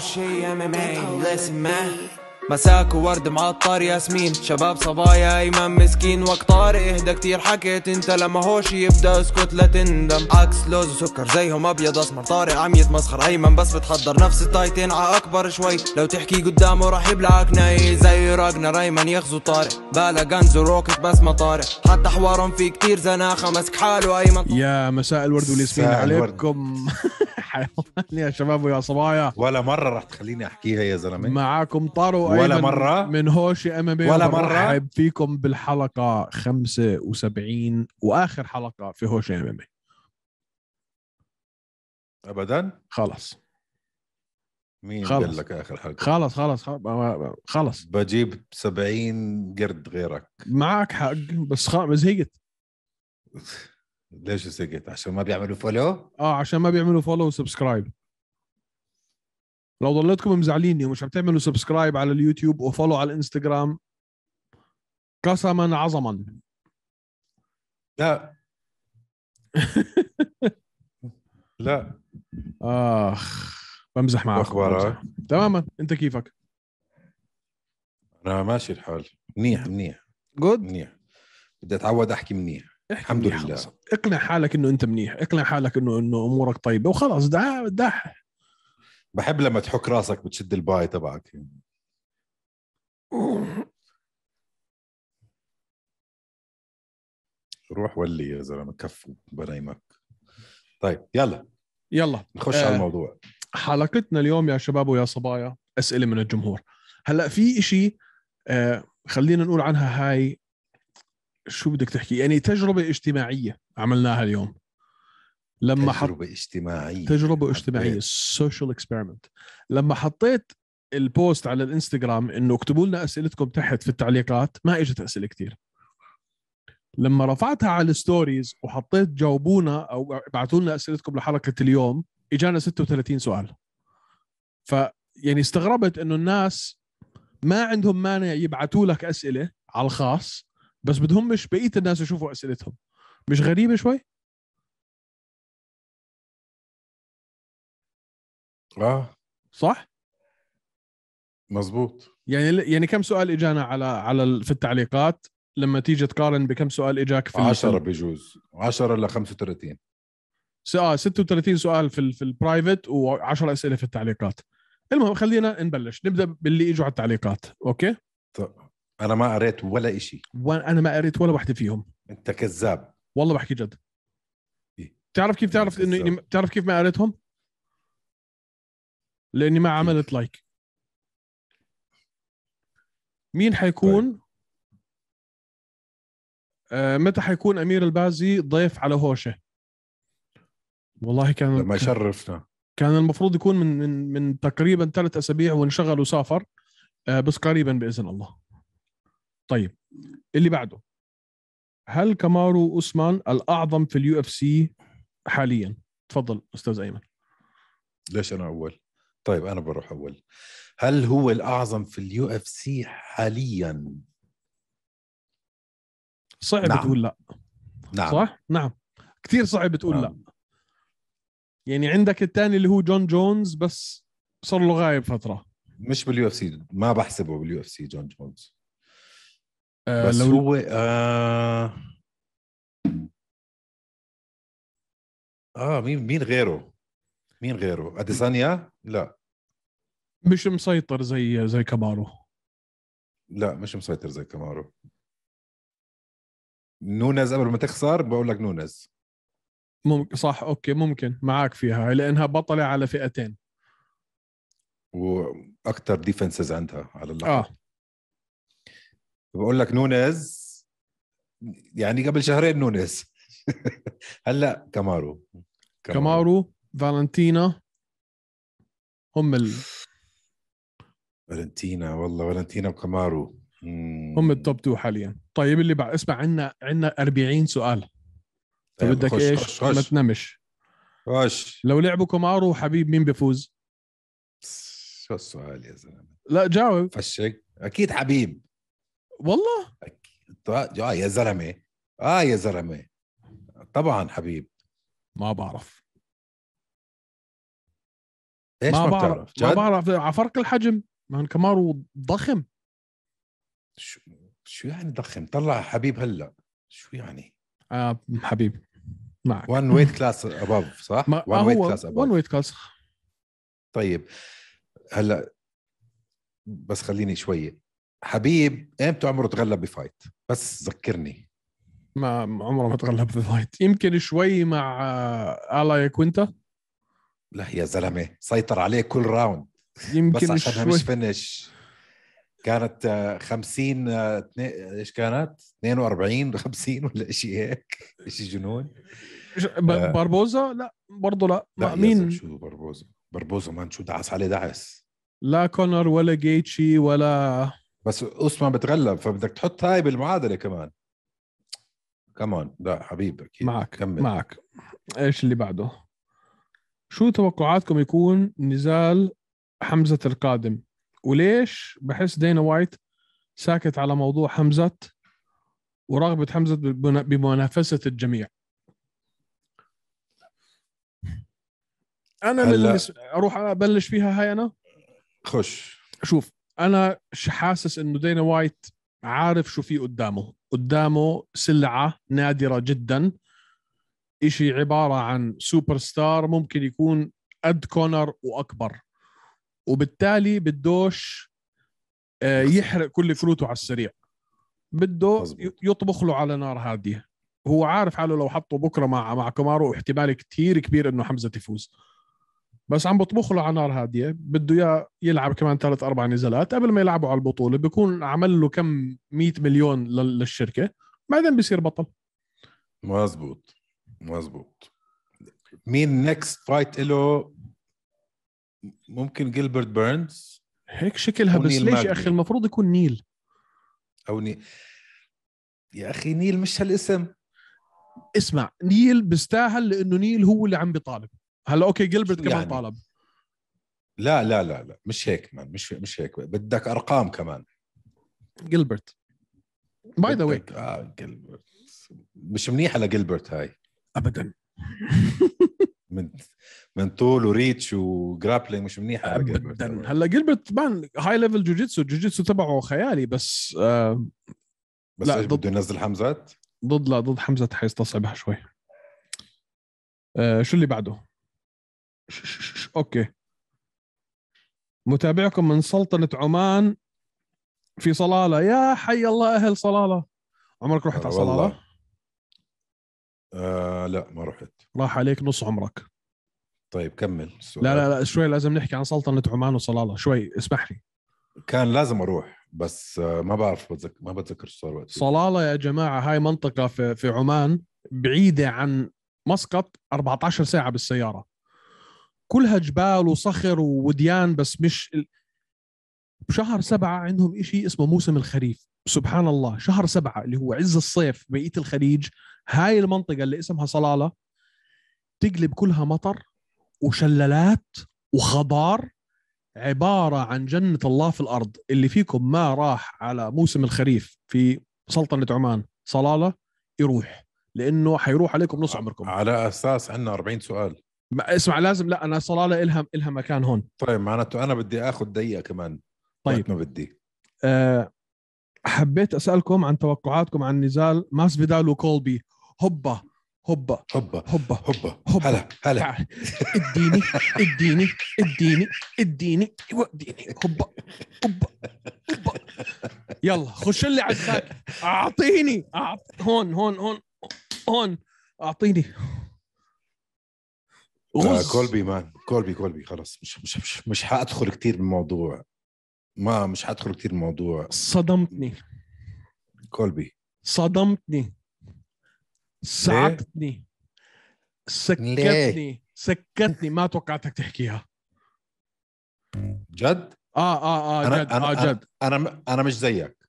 O'Shea MMA. Listen, man. مساك وورد معطر ياسمين شباب صبايا ايمن مسكين وقت طارق اهدى كتير حكيت انت لما هوش يبدا اسكت لا تندم عكس لوز وسكر زيهم ابيض اسمر طارق عم يتمسخر ايمن بس بتحضر نفس التايتين ع اكبر شوي لو تحكي قدامه راح يبلعك ناي زي راجنا ريمان يغزو طارق بالا جنز وروكت بس ما طارق حتى حوارهم في كتير زناخه مسك حاله ايمن يا مساء الورد والياسمين عليكم حياتي يا شباب ويا صبايا ولا مره راح تخليني احكيها يا زلمه معاكم طارق ولا مرة من هوشي ام ام إيه ولا مرة مرحب فيكم بالحلقة 75 واخر حلقة في هوشي ام ام إيه. ابدا خلص مين قال لك اخر حلقه خلص خلص خلص بجيب 70 قرد غيرك معك حق بس زهقت ليش زهقت عشان ما بيعملوا فولو اه عشان ما بيعملوا فولو وسبسكرايب لو ضليتكم مزعليني ومش عم تعملوا سبسكرايب على اليوتيوب وفولو على الانستغرام قسما عظما لا لا اخ بمزح معك اخبارك تماما انت كيفك انا ماشي الحال منيح منيح جود منيح بدي اتعود احكي منيح احكي الحمد منيح لله اقنع حالك انه انت منيح اقنع حالك انه انه امورك طيبه وخلاص دح بحب لما تحك راسك بتشد الباي تبعك روح ولي يا زلمه كفو بنايمك طيب يلا يلا نخش آه على الموضوع حلقتنا اليوم يا شباب ويا صبايا اسئله من الجمهور هلا في شيء آه خلينا نقول عنها هاي شو بدك تحكي يعني تجربه اجتماعيه عملناها اليوم لما تجربه حط... اجتماعيه تجربه اجتماعيه سوشيال اكسبيرمنت لما حطيت البوست على الانستغرام انه اكتبوا لنا اسئلتكم تحت في التعليقات ما اجت اسئله كثير لما رفعتها على الستوريز وحطيت جاوبونا او ابعثوا لنا اسئلتكم لحلقه اليوم اجانا 36 سؤال ف يعني استغربت انه الناس ما عندهم مانع يبعثوا لك اسئله على الخاص بس بدهم مش بقيه الناس يشوفوا اسئلتهم مش غريبه شوي اه صح؟ مزبوط يعني يعني كم سؤال اجانا على على في التعليقات لما تيجي تقارن بكم سؤال اجاك في 10 بجوز 10 ل 35 سؤال 36 سؤال في في البرايفت و10 اسئله في التعليقات المهم خلينا نبلش نبدا باللي اجوا على التعليقات اوكي طيب. انا ما قريت ولا شيء وانا ما قريت ولا وحده فيهم انت كذاب والله بحكي جد بتعرف إيه. كيف تعرف انه بتعرف كيف ما قريتهم لاني ما عملت لايك مين حيكون طيب. آه متى حيكون امير البازي ضيف على هوشه والله كان ما يشرفنا كان المفروض يكون من من من تقريبا ثلاث اسابيع وانشغل وسافر آه بس قريبا باذن الله طيب اللي بعده هل كامارو اوسمان الاعظم في اليو اف سي حاليا تفضل استاذ ايمن ليش انا اول طيب انا بروح اول هل هو الاعظم في اليو اف سي حاليا صعب نعم. تقول لا نعم صح نعم كثير صعب تقول نعم. لا يعني عندك الثاني اللي هو جون جونز بس صار له غايب فتره مش باليو اف سي ما بحسبه باليو اف سي جون جونز آه بس لو... هو آه... اه مين مين غيره مين غيره اديسانيا لا مش مسيطر زي زي كامارو لا مش مسيطر زي كامارو نونز قبل ما تخسر بقول لك نونز ممكن صح اوكي ممكن معك فيها لانها بطله على فئتين واكثر ديفنسز عندها على اللحظه اه بقول لك نونز يعني قبل شهرين نونز هلا كمارو كمارو فالنتينا هم ال فالنتينا والله فالنتينا وكامارو هم التوب 2 حاليا طيب اللي بعد اسمع عندنا عندنا 40 سؤال طيب, طيب، بدك ايش خش ما تنمش خش لو لعبوا كمارو وحبيب مين بيفوز؟ شو السؤال يا زلمه لا جاوب فشك اكيد حبيب والله أكيد. اه يا زلمه اه يا زلمه طبعا حبيب ما بعرف ايش ما, ما بعرف ما بعرف على فرق الحجم مان كمارو ضخم شو شو يعني ضخم طلع حبيب هلا شو يعني آه حبيب معك وان ويت كلاس اباف صح؟ ما وان ويت كلاس اباف وان ويت كلاس طيب هلا بس خليني شوي حبيب ايمتى عمره تغلب بفايت بس ذكرني ما عمره ما تغلب بفايت يمكن شوي مع آه، آلايا كوينتا لا يا زلمه سيطر عليه كل راوند يمكن بس عشانها مش فنش كانت 50 آه، آه، ايش كانت 42 50 ولا شيء هيك شيء جنون آه. باربوزا لا برضه لا, لا مين شو باربوزا باربوزا مان شو دعس عليه دعس لا كونر ولا جيتشي ولا بس اسما بتغلب فبدك تحط هاي بالمعادله كمان كمان لا حبيبك معك كمل. معك ايش اللي بعده شو توقعاتكم يكون نزال حمزة القادم وليش بحس دينا وايت ساكت على موضوع حمزة ورغبة حمزة بمنافسة الجميع أنا هلا. أروح أبلش فيها هاي أنا خش شوف أنا حاسس إنه دينا وايت عارف شو في قدامه قدامه سلعة نادرة جداً إشي عبارة عن سوبر ستار ممكن يكون قد كونر وأكبر وبالتالي بدوش آه، يحرق كل كروته على السريع بده يطبخ له على نار هاديه هو عارف حاله لو حطه بكره مع مع كومارو احتمال كتير كبير انه حمزه تفوز بس عم بطبخ له على نار هاديه بده اياه يلعب كمان ثلاث اربع نزالات قبل ما يلعبوا على البطوله بيكون عمل له كم 100 مليون للشركه بعدين بصير بطل مزبوط مظبوط مين نكست فايت له ممكن جيلبرت بيرنز هيك شكلها بس ليش يا اخي المفروض يكون نيل او نيل يا اخي نيل مش هالاسم اسمع نيل بيستاهل لانه نيل هو اللي عم بيطالب هلا اوكي جيلبرت كمان يعني؟ طالب لا لا لا لا مش هيك مان مش مش هيك بدك ارقام كمان جيلبرت باي ذا واي اه جيلبرت مش منيحه لجيلبرت هاي ابدا من من طول وريتش وجرابلينج مش منيحه ابدا هلا جلبرت بان هاي ليفل جوجيتسو جوجيتسو تبعه خيالي بس آه بس لا بده ينزل حمزات ضد لا ضد حمزه حيستصعبها شوي آه شو اللي بعده اوكي متابعكم من سلطنة عمان في صلالة يا حي الله أهل صلالة عمرك رحت على صلالة؟ آه لا ما رحت راح عليك نص عمرك طيب كمل السؤال. لا لا لا شوي لازم نحكي عن سلطنة عمان وصلالة شوي اسمح لي كان لازم اروح بس آه، ما بعرف بتذك... ما بتذكر شو صار وقتها صلالة يا جماعة هاي منطقة في, في عمان بعيدة عن مسقط 14 ساعة بالسيارة كلها جبال وصخر ووديان بس مش بشهر سبعة عندهم إشي اسمه موسم الخريف سبحان الله شهر سبعة اللي هو عز الصيف بقية الخليج هاي المنطقة اللي اسمها صلالة تقلب كلها مطر وشلالات وخضار عبارة عن جنة الله في الأرض اللي فيكم ما راح على موسم الخريف في سلطنة عمان صلالة يروح لأنه حيروح عليكم نص عمركم على أساس عندنا 40 سؤال ما اسمع لازم لا أنا صلالة إلها إلها مكان هون طيب معناته أنا بدي آخذ دقيقة كمان طيب ما بدي آه، حبيت اسالكم عن توقعاتكم عن نزال ماس فيدال وكولبي هوبا هوبا هوبا هوبا هوبا هلا هلا اديني اديني اديني اديني اديني هوبا هوبا هوبا يلا خش لي على الساك اعطيني هون هون هون هون اعطيني آه، غز كولبي مان كولبي كولبي خلص مش مش مش, مش حادخل كثير بالموضوع ما مش هدخل كتير الموضوع صدمتني كولبي صدمتني سعدتني سكتني سكتني ما توقعتك تحكيها جد؟ اه اه اه أنا جد أنا اه جد انا انا مش زيك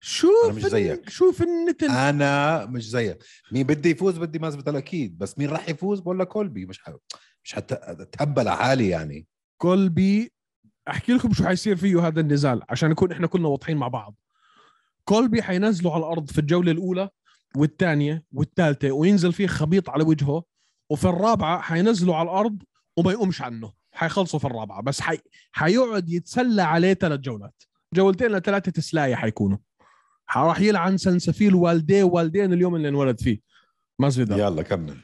شوف أنا مش زيك شوف النتن انا مش زيك مين بدي يفوز بدي مازبتل اكيد بس مين راح يفوز بقول لك كولبي مش ح... مش حتى اتهبل حالي يعني كولبي احكي لكم شو حيصير فيه هذا النزال عشان نكون احنا كلنا واضحين مع بعض كولبي حينزله على الارض في الجوله الاولى والثانيه والثالثه وينزل فيه خبيط على وجهه وفي الرابعه حينزله على الارض وما يقومش عنه حيخلصوا في الرابعه بس حي... حيقعد يتسلى عليه ثلاث جولات جولتين لثلاثه تسلايه حيكونوا راح يلعن سنسفيل والديه والدين اليوم اللي انولد فيه ما زيد يلا كمل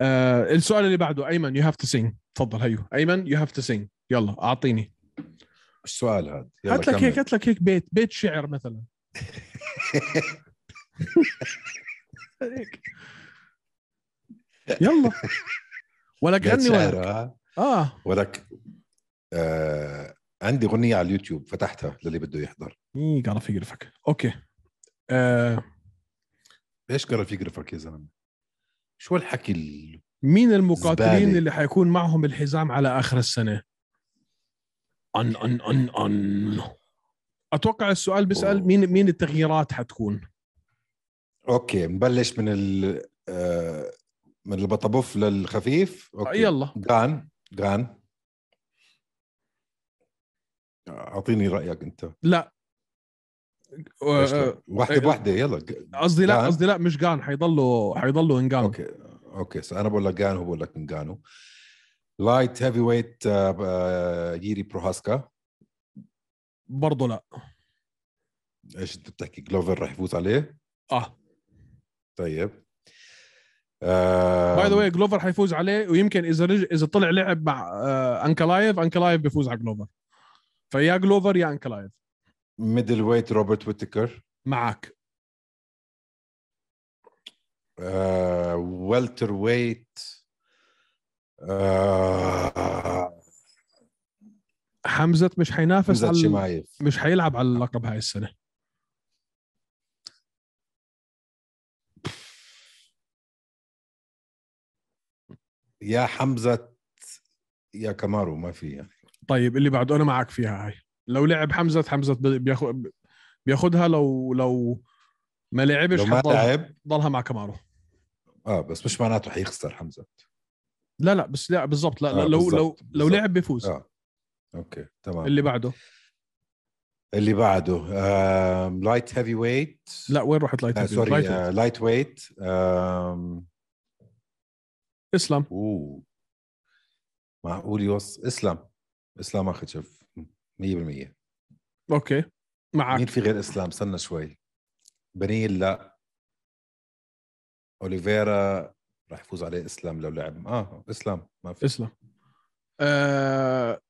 آه السؤال اللي بعده ايمن يو هاف تو سينج تفضل هيو ايمن يو هاف تو سينج يلا اعطيني السؤال هذا هات لك هيك هات لك هيك بيت بيت شعر مثلا يلا ولا غني ولا اه, آه. ولك آه عندي غنية على اليوتيوب فتحتها للي بده يحضر ايه قرف يقرفك اوكي آه. ايش قرف يقرفك يا زلمه شو الحكي ال... مين المقاتلين زبالي. اللي حيكون معهم الحزام على اخر السنه أن أن أن أن أتوقع السؤال بيسأل مين مين التغييرات حتكون أوكي نبلش من ال آه، من البطبوف للخفيف أوكي. آه، يلا جان جان اعطيني رايك انت لا آه، واحده بوحدة يلا قصدي لا قصدي لا مش جان حيضلوا حيضلوا انجانو اوكي اوكي انا بقول لك جان هو بقول لك انجانو لايت هيفي ويت ييري بروهاسكا برضه لا ايش انت بتحكي جلوفر رح يفوز عليه؟ اه طيب باي ذا واي جلوفر حيفوز عليه ويمكن اذا رج... اذا طلع لعب مع آه انكلايف انكلايف بيفوز على جلوفر فيا جلوفر يا انكلايف ميدل ويت روبرت ويتكر معك آه... ويلتر ويت آه، حمزه مش حينافس حمزة على مش حيلعب على اللقب هاي السنه يا حمزه يا كمارو ما في يعني طيب اللي بعده انا معك فيها هاي لو لعب حمزه حمزه بياخذ بياخذها لو لو ما لعبش لو ما لعب ضلها مع كمارو اه بس مش معناته حيخسر حمزه لا لا بس لا بالضبط لا, آه لا لو بالزبط. لو لو لعب بيفوز آه. اوكي تمام اللي بعده اللي بعده لايت هيفي ويت لا وين رحت لايت هيفي سوري لايت ويت اسلام اوه معقول يوص اسلام اسلام اخذ 100% اوكي معك مين في غير اسلام استنى شوي بنيل لا اوليفيرا راح يفوز عليه اسلام لو لعب اه اسلام ما في اسلام آه...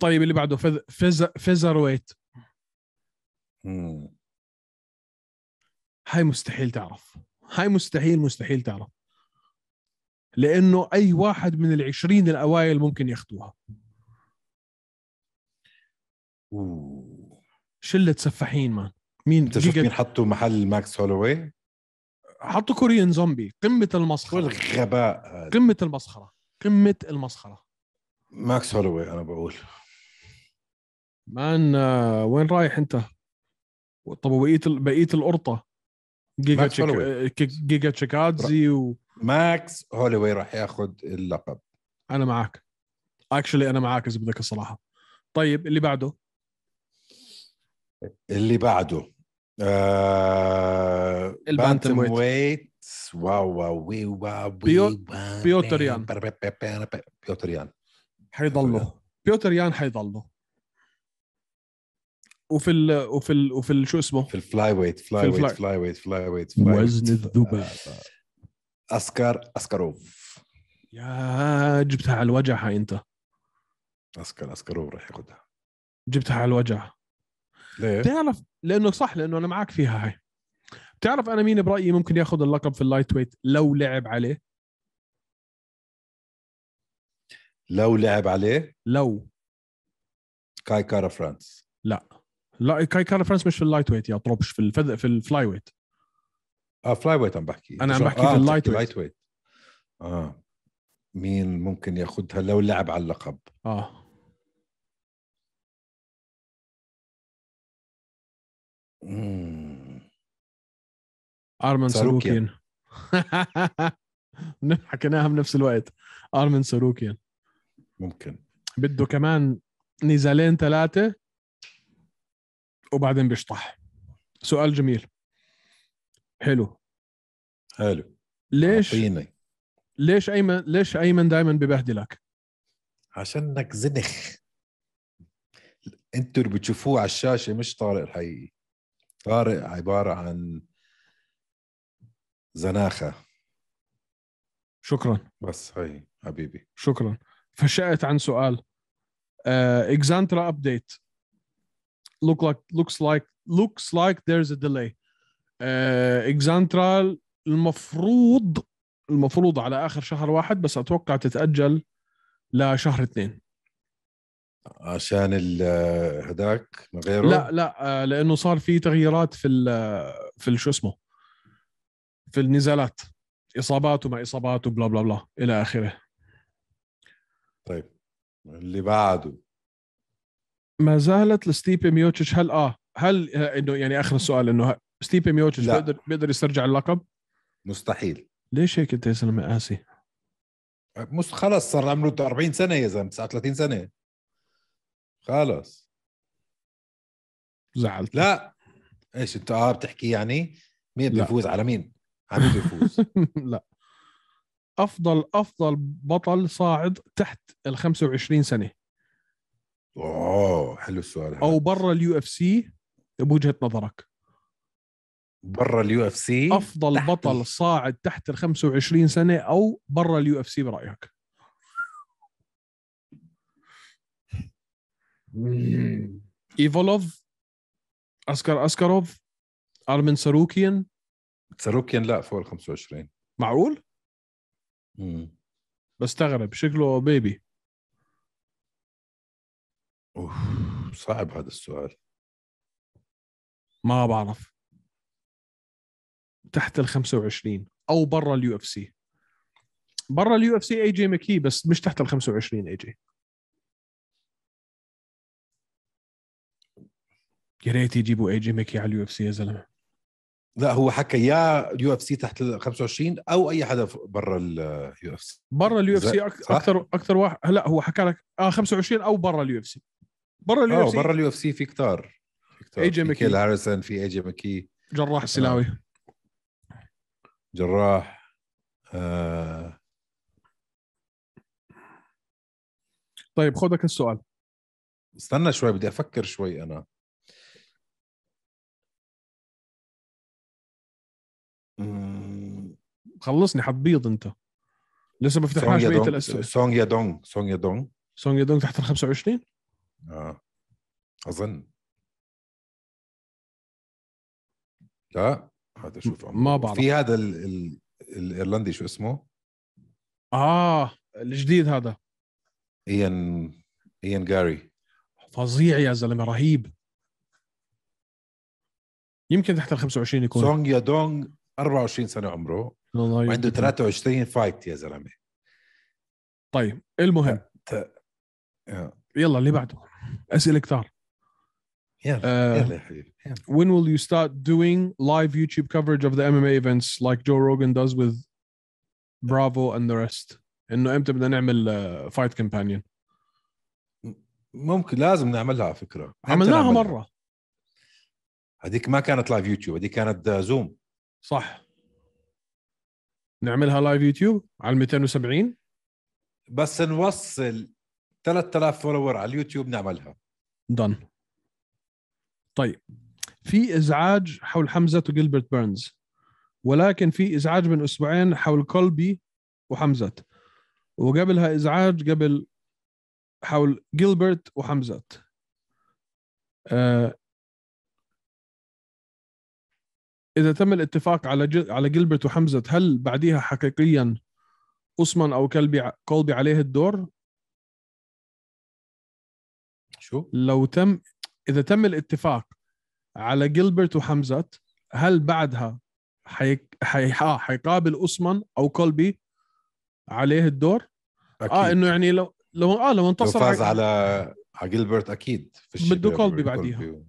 طيب اللي بعده فز... فز... فيزر ويت هاي مستحيل تعرف هاي مستحيل مستحيل تعرف لانه اي واحد من العشرين الاوائل ممكن ياخذوها شله سفاحين مان مين انت شوف مين حطوا محل ماكس هولوي حطوا كوريان زومبي قمه المسخره والغباء قمه المسخره قمه المسخره ماكس هولوي انا بقول مان آه، وين رايح انت؟ طب وبقيه بقيه القرطه جيجا ماكس تشيك... آه، جيجا تشيكادزي و ماكس هولوي راح ياخذ اللقب انا معك اكشلي انا معك اذا بدك الصراحه طيب اللي بعده اللي بعده البانتم ويت. ويت واو واو وي واو بيو... بيوتر يان بيوتر يان حيضله بيوتر يان حيضله وفي ال وفي ال وفي ال شو اسمه في الفلاي ويت فلاي ويت فلاي ويت فلاي ويت وزن الذبابة اسكار اسكاروف يا جبتها على الوجع هاي انت اسكار اسكاروف راح ياخذها جبتها على الوجع ليه؟ بتعرف لانه صح لانه انا معك فيها هاي بتعرف انا مين برايي ممكن ياخذ اللقب في اللايت ويت لو لعب عليه لو لعب عليه لو كاي كارا فرانس لا لا كاي كارا فرانس مش في اللايت ويت يا طربش في الفذ... في الفلاي ويت اه فلاي ويت عم بحكي انا عم بحكي آه في اللايت ويت. اللايت ويت اه مين ممكن ياخذها لو لعب على اللقب اه ارمن ساروكيان حكيناها بنفس الوقت ارمن ساروكيان ممكن بده كمان نزالين ثلاثه وبعدين بيشطح سؤال جميل حلو حلو ليش عطيني. ليش ايمن ليش ايمن دائما ببهدلك عشانك زنخ انتوا اللي بتشوفوه على الشاشه مش طارق الحقيقي طارق عبارة عن زناخة شكرا بس هي حبيبي شكرا فشأت عن سؤال اكزانترا آه، uh, update look like looks like looks like there's a delay اكزانترا آه، uh, المفروض المفروض على اخر شهر واحد بس اتوقع تتاجل لشهر اثنين عشان هداك من غيره لا لا آه، لانه صار في تغييرات في في شو اسمه في النزالات اصابات وما اصابات وبلا بلا بلا الى اخره طيب اللي بعده ما زالت لستيبي ميوتش هل اه هل آه، انه يعني اخر السؤال انه ستيبي ميوتش بيقدر بيقدر يسترجع اللقب؟ مستحيل ليش هيك انت يا زلمه قاسي؟ مش خلص صار عمره 40 سنه يا زلمه 39 سنه خلص زعلت لا ايش انت اه بتحكي يعني مين بيفوز على مين؟ على مين بيفوز؟ لا افضل افضل بطل صاعد تحت ال 25 سنه اوه حلو السؤال او برا اليو اف سي بوجهه نظرك برا اليو اف سي افضل بطل صاعد تحت ال 25 سنه او برا اليو اف سي برايك ايفولوف اسكر اسكاروف ارمن ساروكيان ساروكيان لا فوق ال 25 معقول؟ امم بستغرب شكله بيبي اوف صعب هذا السؤال ما بعرف تحت ال 25 او برا اليو اف سي برا اليو اف سي اي جي مكي بس مش تحت ال 25 اي جي يا ريت يجيبوا اي جي ميكي على اليو اف سي يا زلمه لا هو حكى يا اليو اف سي تحت ال 25 او اي حدا برا اليو اف سي برا اليو اف سي اكثر اكثر واحد هلا هو حكى لك اه 25 او برا اليو اف سي برا اليو اف سي برا اليو اف سي في كتار اي جي ميكي هاريسون في اي جي ميكي جراح السلاوي آه. جراح آه. طيب خذك السؤال استنى شوي بدي افكر شوي انا خلصني حبيض انت لسه ما فتحناش بقيه الاسئله سونج يا دونج سونج يا دونج سونج يا دونج تحت ال 25 اه اظن لا هذا شوف ما بعرف في هذا الـ الـ الايرلندي شو اسمه؟ اه الجديد هذا ايان ايان جاري فظيع يا زلمه رهيب يمكن تحت ال 25 يكون سونج يا دونج 24 سنه عمره وعنده 23 فايت يا زلمه طيب المهم ت... آه. يلا اللي بعده اسئله كثار يلا uh, يا حبيبي when will you start doing live YouTube coverage of the MMA events like Joe Rogan does with Bravo and the rest انه امتى بدنا نعمل فايت آه، كامبانيون ممكن لازم نعملها على فكره عملناها مره هذيك ما كانت لايف يوتيوب هذيك كانت زوم صح نعملها لايف يوتيوب على 270 بس نوصل 3000 فولور على اليوتيوب نعملها دن طيب في ازعاج حول حمزه وجيلبرت بيرنز ولكن في ازعاج من اسبوعين حول كولبي وحمزه وقبلها ازعاج قبل حول جيلبرت وحمزه آه، اذا تم الاتفاق على جل... على جلبرت وحمزه هل بعديها حقيقيا اوسمان او كلبي كولبي عليه الدور؟ شو؟ لو تم اذا تم الاتفاق على جلبرت وحمزه هل بعدها حي... حي... آه، حيقابل اوسمان او كولبي عليه الدور؟ آه، أكيد. اه انه يعني لو لو اه لو انتصر لو فاز على على جيلبرت اكيد في بده كولبي بعديها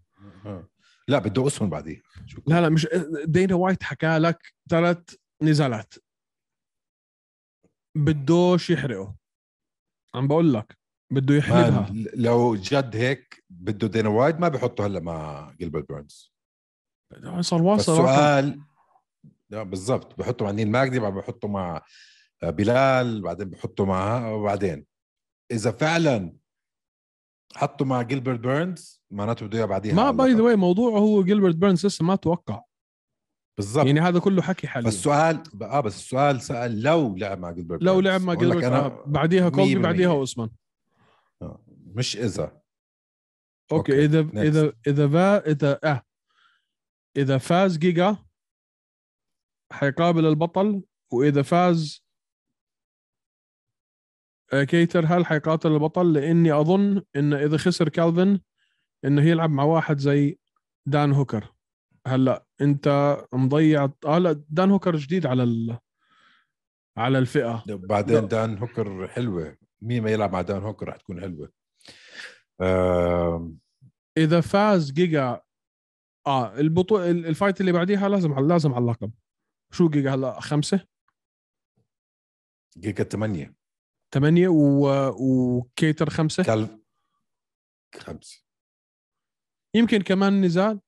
آه. لا بده اسهم بعدين لا لا مش دينا وايت حكى لك ثلاث نزالات بدوش يحرقه عم بقول لك بده يحرقها لو جد هيك بده دينا وايت ما بحطه هلا مع جيلبرت بيرنز صار واصل السؤال لا بالضبط بحطه مع نيل ماجدي بعدين بحطه مع آه، بلال بعدين بحطه مع آه، وبعدين اذا فعلا حطه مع جيلبرت بيرنز معناته بده بعديها ما باي ذا واي موضوعه هو جيلبرت بيرنز لسه ما توقع بالضبط يعني هذا كله حكي حاليا بس السؤال اه بس السؤال سال لو لعب مع جيلبرت لو لعب مع جيلبرت أنا آه، بعديها كوبي بعديها اوسمان آه، مش اذا اوكي, أوكي. اذا اذا اذا فا اذا اه اذا فاز جيجا حيقابل البطل واذا فاز كيتر هل حيقاتل البطل لاني اظن ان اذا خسر كالفن انه يلعب مع واحد زي دان هوكر هلا انت مضيع هلا دان هوكر جديد على ال... على الفئه بعدين دان هوكر حلوه مين ما يلعب مع دان هوكر راح تكون حلوه آه... اذا فاز جيجا اه البطوله الفايت اللي بعديها لازم لازم على اللقب شو جيجا هلا خمسه؟ جيجا ثمانيه ثمانية و... وكيتر خمسة كلب خمسة يمكن كمان نزال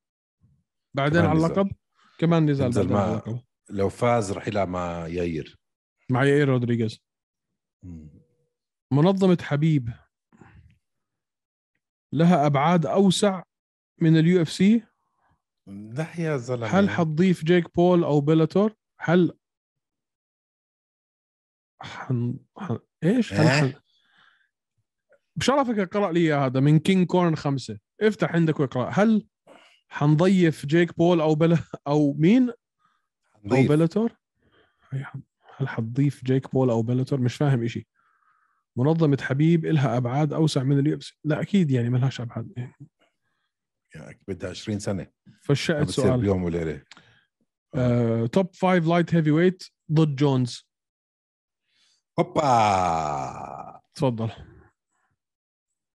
بعدين كمان على اللقب كمان نزال, بعدين مع... لو فاز رح يلعب مع ياير مع ياير رودريغيز منظمة حبيب لها أبعاد أوسع من اليو اف سي يا زلمة هل حتضيف جيك بول أو بيلاتور هل حن... حن... ايش؟ أه؟ بشرفك اقرا لي هذا من كينج كورن خمسه افتح عندك واقرا هل حنضيف جيك بول او بلا او مين؟ او بلاتور؟ هل حتضيف جيك بول او بلاتور؟ مش فاهم إشي منظمه حبيب إلها ابعاد اوسع من اليو لا اكيد يعني ما لهاش ابعاد يعني بدها 20 سنه فشأت سؤال بيوم وليله آه، توب فايف لايت هيفي ويت ضد جونز هوبا تفضل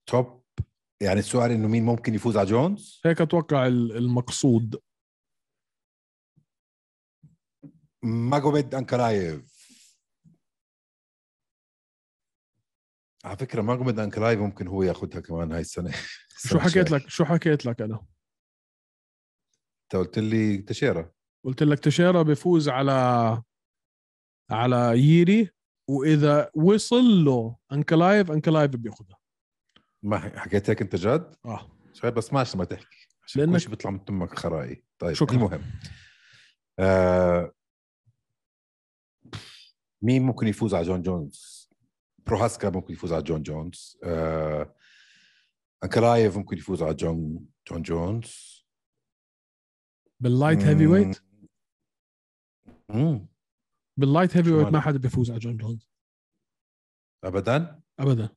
توب يعني السؤال انه مين ممكن يفوز على جونز؟ هيك اتوقع المقصود ماجوميد انكلايف على فكره ماجوميد انكلايف ممكن هو ياخذها كمان هاي السنه شو حكيت لك شو حكيت لك انا؟ انت قلت لي تشيرا قلت لك تشيرا بفوز على على ييري واذا وصل له انكلايف انكلايف بياخذها ما حكيت هيك انت جد؟ اه شوي بس ما ما تحكي عشان لأنك... كل شيء بيطلع من تمك خرائي طيب شكرا المهم آه... مين ممكن يفوز على جون جونز؟ بروهاسكا ممكن يفوز على جون جونز آه... انكلايف ممكن يفوز على جون جون جونز باللايت هيفي ويت؟ امم باللايت هيفي ويت ما حدا بيفوز على جون جونز ابدا ابدا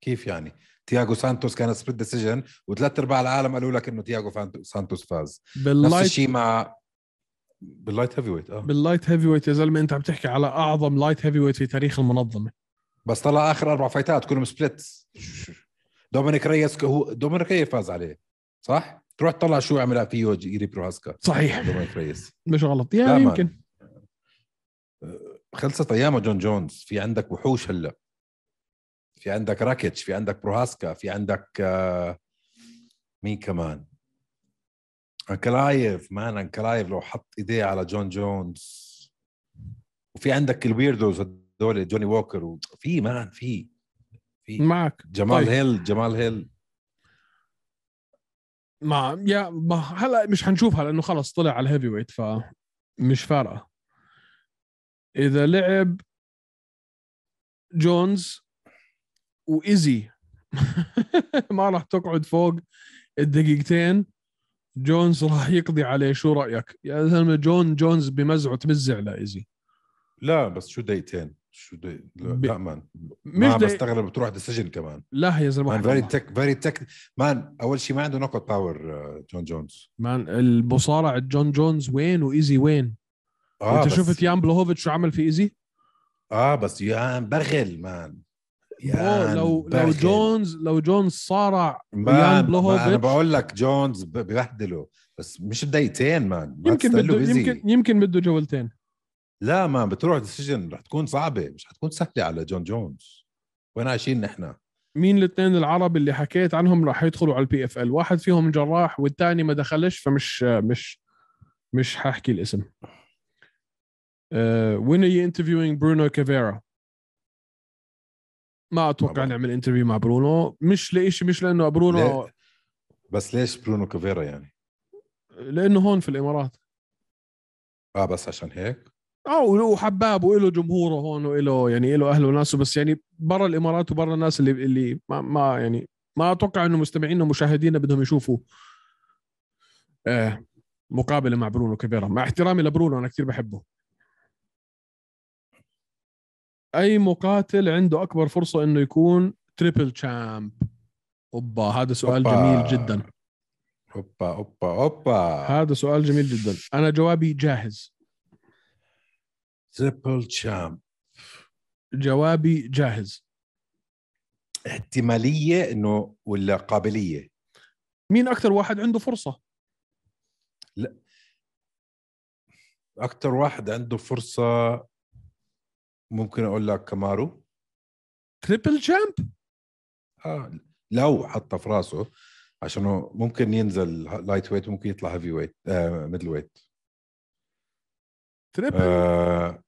كيف يعني؟ تياغو سانتوس كانت سبريت ديسيجن وثلاث ارباع العالم قالوا لك انه تياغو سانتوس فاز باللايت نفس الشيء مع باللايت هيفي ويت اه باللايت هيفي ويت يا زلمه انت عم تحكي على اعظم لايت هيفي ويت في تاريخ المنظمه بس طلع اخر اربع فايتات كلهم سبليتس دومينيك ريس هو دومينيك ريس فاز عليه صح؟ تروح تطلع شو عملها فيه جيري بروهاسكا صحيح دومينيك ريس مش غلط يعني يمكن خلصت ايامها جون جونز في عندك وحوش هلا في عندك راكيتش في عندك بروهاسكا في عندك آه، مين كمان انكلايف مان انكلايف لو حط ايديه على جون جونز وفي عندك الويردوز هدول جوني ووكر وفي مان في في معك جمال طيب. هيل جمال هيل ما يا ما هلا مش حنشوفها لانه خلص طلع على الهيفي ويت فمش فارقه اذا لعب جونز وايزي ما راح تقعد فوق الدقيقتين جونز راح يقضي عليه شو رايك؟ يا زلمه جون جونز بمزعه تمزع لايزي لا بس شو دقيقتين شو دي... لا, ب... لا مان ما دي... بستغرب تروح السجن كمان لا يا زلمه فيري تك فيري تك مان اول شيء ما عنده نقط باور آه، جون جونز مان البصارع جون جونز وين وايزي وين آه انت شفت يان بلوهوفيتش شو عمل في ايزي؟ اه بس يان بغل مان يان لو بغل. لو جونز لو جونز صارع يان بلوهوفيتش انا بقول لك جونز ببهدله بس مش دقيقتين مان يمكن بده يمكن يمكن بده جولتين لا ما بتروح السجن رح تكون صعبه مش رح تكون سهله على جون جونز وين عايشين نحن مين الاثنين العرب اللي حكيت عنهم راح يدخلوا على البي اف ال واحد فيهم جراح والثاني ما دخلش فمش مش مش حاحكي الاسم uh, when are you interviewing Bruno Cavera ما اتوقع نعمل انترفيو مع برونو مش لإشي مش لانه برونو ليه؟ بس ليش برونو كافيرا يعني لانه هون في الامارات اه بس عشان هيك اه وله حباب وله جمهوره هون وله يعني له اهله وناسه بس يعني برا الامارات وبرا الناس اللي اللي ما, ما يعني ما اتوقع انه مستمعينا ومشاهدينا بدهم يشوفوا آه مقابله مع برونو كافيرا مع احترامي لبرونو انا كثير بحبه اي مقاتل عنده اكبر فرصه انه يكون تريبل تشامب اوبا هذا سؤال أوبا. جميل جدا اوبا اوبا اوبا هذا سؤال جميل جدا انا جوابي جاهز تريبل تشامب جوابي جاهز احتماليه انه ولا قابليه مين اكثر واحد عنده فرصه لا اكثر واحد عنده فرصه ممكن اقول لك كامارو تريبل جامب آه لو حطه في راسه عشان ممكن ينزل لايت ويت وممكن يطلع هيفي ويت آه ميدل ويت تريبل آه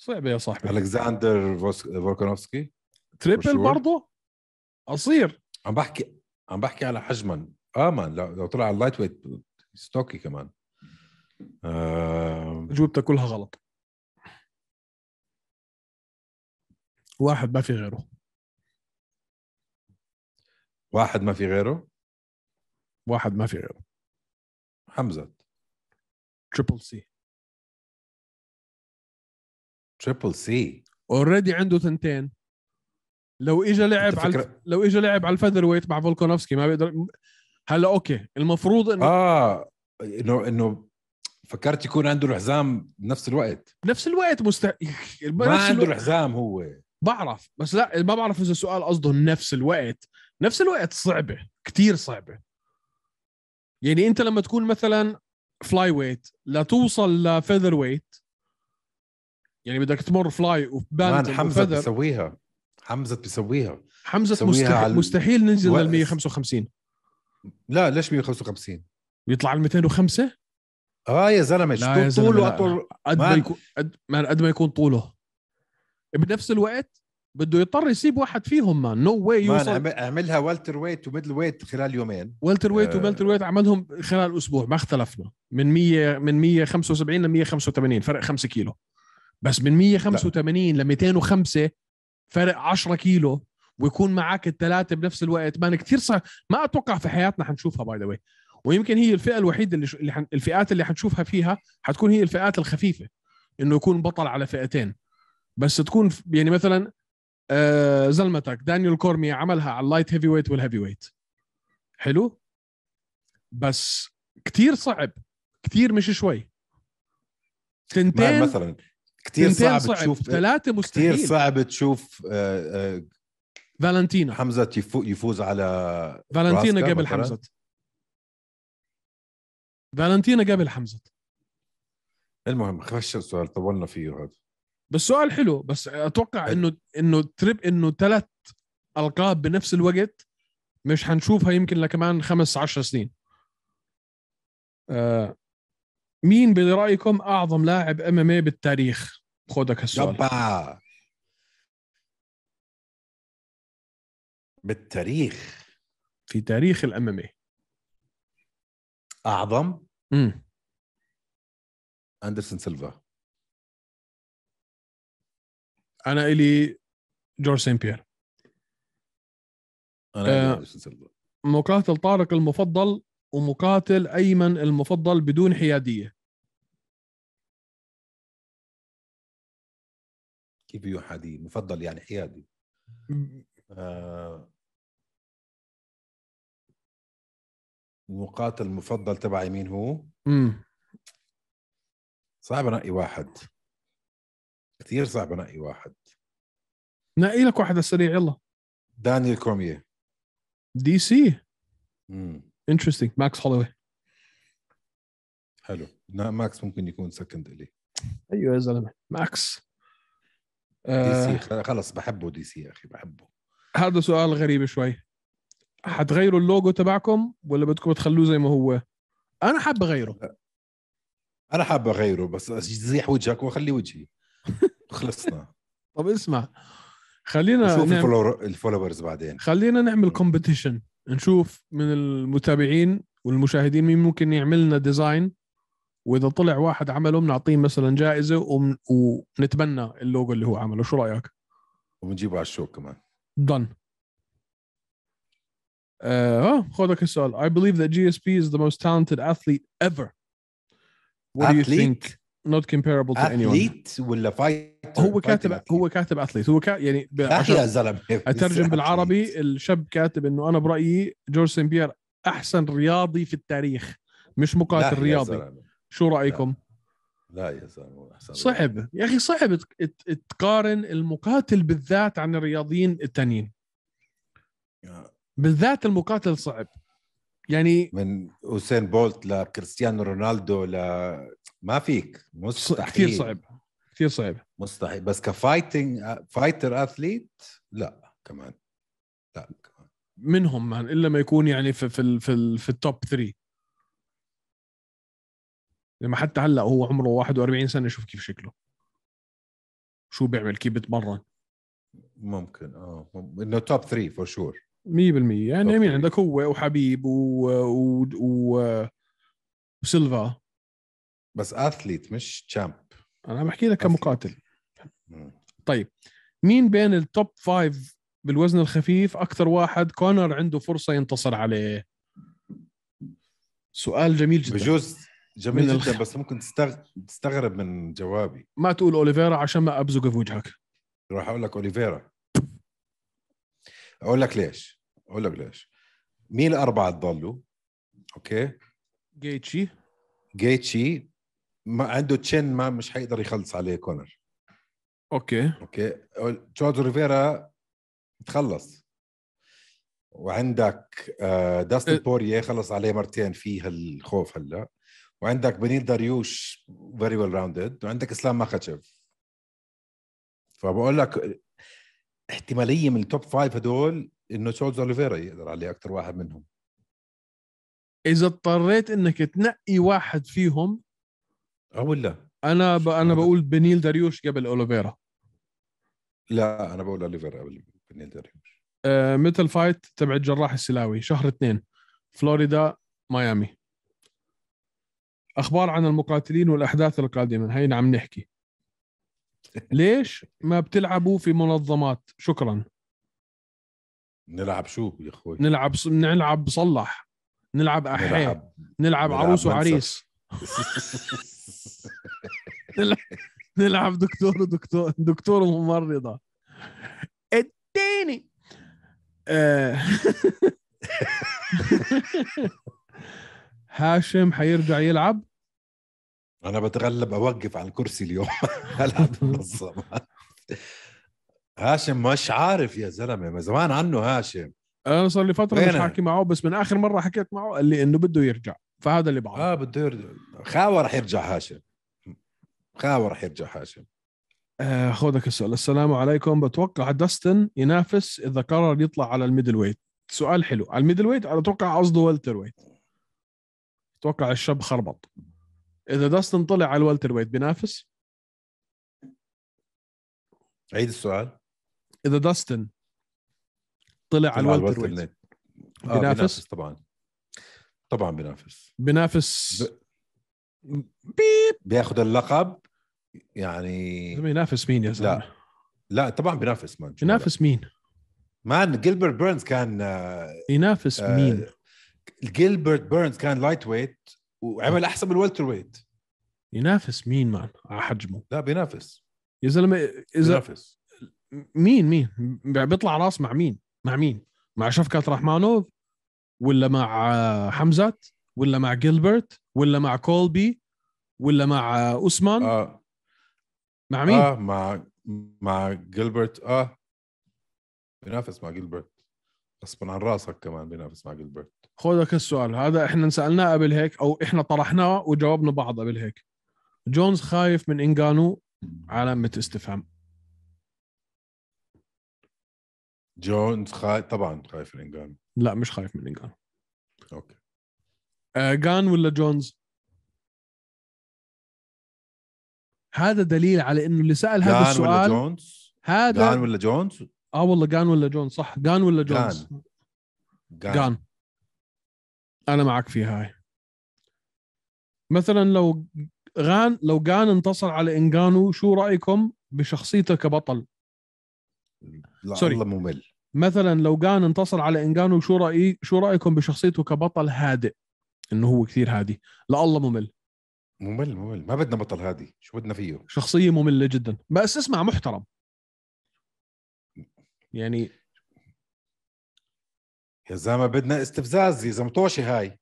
صعبه يا صاحبي الكساندر فولكانوفسكي تريبل برضه قصير عم بحكي عم بحكي على حجما اه ما لو طلع على اللايت ويت ستوكي كمان اجوبتك آه... كلها غلط واحد ما في غيره واحد ما في غيره واحد ما في غيره حمزة تريبل سي تريبل سي اوريدي عنده تنتين لو اجى لعب على الف... لو اجى لعب على الفيذر ويت مع فولكونوفسكي ما بيقدر هلا اوكي المفروض انه اه انه انه فكرت يكون عنده الحزام بنفس الوقت بنفس الوقت مستحيل ما عنده الحزام هو بعرف بس لا ما بعرف اذا السؤال قصده نفس الوقت نفس الوقت صعبه كتير صعبه يعني انت لما تكون مثلا فلاي ويت لتوصل لفيذر ويت يعني بدك تمر فلاي وباند حمزه بيسويها حمزه بيسويها حمزه مستحيل, مستحيل ننزل لل 155 لا ليش 155 بيطلع على 205 اه يا زلمه شو طوله اطول قد ما يكون قد ما يكون طوله بنفس الوقت بده يضطر يسيب واحد فيهم مان نو واي يوصل عملها والتر ويت وميدل ويت خلال يومين والتر ويت أه وميدل ويت عملهم خلال اسبوع ما اختلفنا من 100 من 175 ل 185 فرق 5 كيلو بس من 185 ل 205 فرق 10 كيلو ويكون معك الثلاثه بنفس الوقت مان كثير صعب ما اتوقع في حياتنا حنشوفها باي ذا ويمكن هي الفئه الوحيده اللي, اللي حن... الفئات اللي حنشوفها فيها حتكون هي الفئات الخفيفه انه يكون بطل على فئتين بس تكون يعني مثلا آه زلمتك دانيال كورمي عملها على اللايت هيفي ويت والهيفي ويت حلو بس كتير صعب كتير مش شوي تنتين مثلا كتير تنتين صعب, صعب تشوف ثلاثة مستحيل كتير صعب تشوف آه آه فالنتينا حمزة يفو يفوز على فالنتينا قبل حمزة فالنتينا قبل حمزة المهم خش السؤال طولنا فيه هذا بس سؤال حلو بس اتوقع انه انه تريب انه ثلاث القاب بنفس الوقت مش حنشوفها يمكن لكمان خمس عشر سنين آه مين برايكم اعظم لاعب ام ام اي بالتاريخ خدك هالسؤال يبا. بالتاريخ في تاريخ الام ام اي اعظم امم اندرسون سيلفا انا الي جورج سين بيير انا آه مقاتل طارق المفضل ومقاتل ايمن المفضل بدون حياديه كيف بيو حادي مفضل يعني حيادي آه المقاتل المفضل تبعي مين هو؟ صعب رأي واحد كثير صعب انقي واحد نقي لك واحد على السريع يلا دانيال كورمية دي سي انترستنج ماكس هولوي حلو ماكس ممكن يكون سكند الي ايوه يا زلمه ماكس دي سي آه. خلص بحبه دي سي يا اخي بحبه هذا سؤال غريب شوي حتغيروا اللوجو تبعكم ولا بدكم تخلوه زي ما هو؟ انا حاب اغيره انا حاب اغيره بس زيح وجهك وخلي وجهي خلصنا طب اسمع خلينا نشوف الفولورز بعدين خلينا نعمل كومبيتيشن نشوف من المتابعين والمشاهدين مين ممكن يعمل لنا ديزاين واذا طلع واحد عمله بنعطيه مثلا جائزه ومن... ونتبنى اللوجو اللي هو عمله شو رايك وبنجيبه على الشو كمان دن آه،, اه خذك السؤال I believe that GSP is the most talented athlete ever What athlete? do you think? Not comparable to athlete anyone. athlete ولا fight هو كاتب هو كاتب اثليت هو كاتب يعني يا زلمه اترجم بالعربي الشاب كاتب انه انا برايي جورج سين بيير احسن رياضي في التاريخ مش مقاتل رياضي شو رايكم؟ لا, لا يا زلمه صعب يا اخي صعب تقارن المقاتل بالذات عن الرياضيين الثانيين بالذات المقاتل صعب يعني من اوسين بولت لكريستيانو رونالدو ل ما فيك مستحيل كثير صعب كثير صعب مستحيل بس كفايتنج فايتر اثليت لا كمان لا كمان منهم من يعني، الا ما يكون يعني في في في, في التوب 3 لما حتى هلا هو عمره 41 سنه شوف كيف شكله شو بيعمل كيف بتمرن ممكن اه انه توب 3 فور شور 100% يعني مين يعني عندك هو وحبيب و, و... و... وسيلفا بس اثليت مش تشامب انا بحكي لك كمقاتل طيب مين بين التوب فايف بالوزن الخفيف اكثر واحد كونر عنده فرصه ينتصر عليه سؤال جميل جدا بجوز جميل جدا الخ... بس ممكن تستغرب من جوابي ما تقول اوليفيرا عشان ما ابزق في وجهك راح اقول لك اوليفيرا اقول لك ليش اقول لك ليش مين الاربعه تضلوا اوكي جيتشي جيتشي ما عنده تشين ما مش حيقدر يخلص عليه كونر اوكي اوكي جورج ريفيرا تخلص وعندك آه، داستن إيه. بوريه خلص عليه مرتين في هالخوف هلا وعندك بنيل داريوش فيري ويل راوندد وعندك اسلام ماخاتشيف فبقول لك احتماليه من التوب فايف هدول انه تشولز اوليفيرا يقدر عليه اكثر واحد منهم اذا اضطريت انك تنقي واحد فيهم او لا انا ب... انا بقول بنيل داريوش قبل اوليفيرا لا انا بقول اوليفر قبل بنيل دريوش آه ميتل فايت تبع الجراح السلاوي شهر اثنين فلوريدا ميامي اخبار عن المقاتلين والاحداث القادمه هينا عم نحكي ليش ما بتلعبوا في منظمات شكرا نلعب شو يا اخوي نلعب نلعب صلح نلعب احياء نلعب, نلعب, نلعب عروس وعريس نلعب... نلعب دكتور ودكتور دكتور وممرضه الثاني آه، هاشم حيرجع يلعب انا بتغلب اوقف على الكرسي اليوم العب هاشم مش عارف يا زلمه ما زمان عنه هاشم انا صار لي فتره مش حاكي معه بس من اخر مره حكيت معه قال لي انه بده يرجع فهذا اللي بعرفه اه بده يرجع خاوه رح يرجع هاشم غاوي راح يرجع هاشم آه، خذك السؤال السلام عليكم بتوقع داستن ينافس اذا قرر يطلع على الميدل ويت سؤال حلو على الميدل ويت انا اتوقع قصده والتر ويت اتوقع الشاب خربط اذا داستن طلع على الوالتر ويت بينافس عيد السؤال اذا داستن طلع على الوالتر ويت آه، بينافس. آه بينافس طبعا طبعا بينافس بينافس ب... بيب بياخذ اللقب يعني ينافس مين يا زلمه؟ لا لا طبعا بينافس مان ينافس مين؟ مان جيلبرت بيرنز كان آه، ينافس آه مين؟ جيلبرت بيرنز كان لايت ويت وعمل احسن من والتر ويت ينافس مين مان على آه، حجمه؟ لا بينافس يا زلمه اذا بينافس مين مين؟ بيطلع راس مع مين؟ مع مين؟ مع شفكات رحمانوف ولا مع آه، حمزات ولا مع جيلبرت ولا مع كولبي ولا مع اوسمان آه. مع مين؟ اه مع مع جيلبرت اه بينافس مع جيلبرت غصبا عن راسك كمان بينافس مع جيلبرت خذك السؤال هذا احنا سالناه قبل هيك او احنا طرحناه وجاوبنا بعض قبل هيك جونز خايف من انجانو علامه استفهام جونز خايف طبعا خايف من انجانو لا مش خايف من انجانو اوكي آه، جان ولا جونز هذا دليل على انه اللي سال هذا السؤال ولا جونز هذا جان ولا جونز اه والله جان ولا جونز صح جان ولا جونز جان انا معك فيها هاي مثلا لو غان لو غان انتصر على انجانو شو رايكم بشخصيته كبطل لا سوري الله ممل مثلا لو غان انتصر على انجانو شو رايي شو رايكم بشخصيته كبطل هادئ انه هو كثير هادي لا الله ممل ممل ممل ما بدنا بطل هادي شو بدنا فيه شخصيه ممله جدا بس اسمع محترم يعني يا زلمه بدنا استفزاز يا زلمه هاي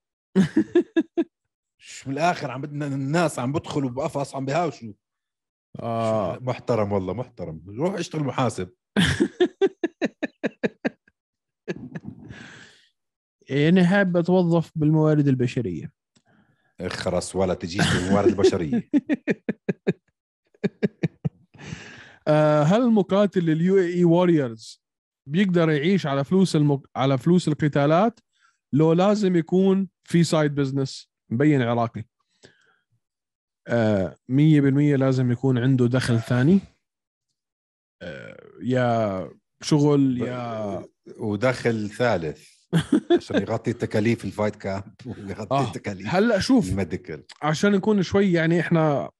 مش من الاخر عم بدنا الناس عم بدخلوا بقفص عم بهاوشوا آه. محترم والله محترم روح اشتغل محاسب يعني حاب اتوظف بالموارد البشريه اخرس ولا تجيش بالموارد البشريه آه، هل مقاتل اليو اي ووريرز بيقدر يعيش على فلوس المك... على فلوس القتالات لو لازم يكون في سايد بزنس مبين عراقي آه، مية 100% لازم يكون عنده دخل ثاني آه، يا شغل يا ودخل ثالث عشان يغطي تكاليف الفايت كامب ويغطي آه. تكاليف هلا شوف الميديكال عشان نكون شوي يعني احنا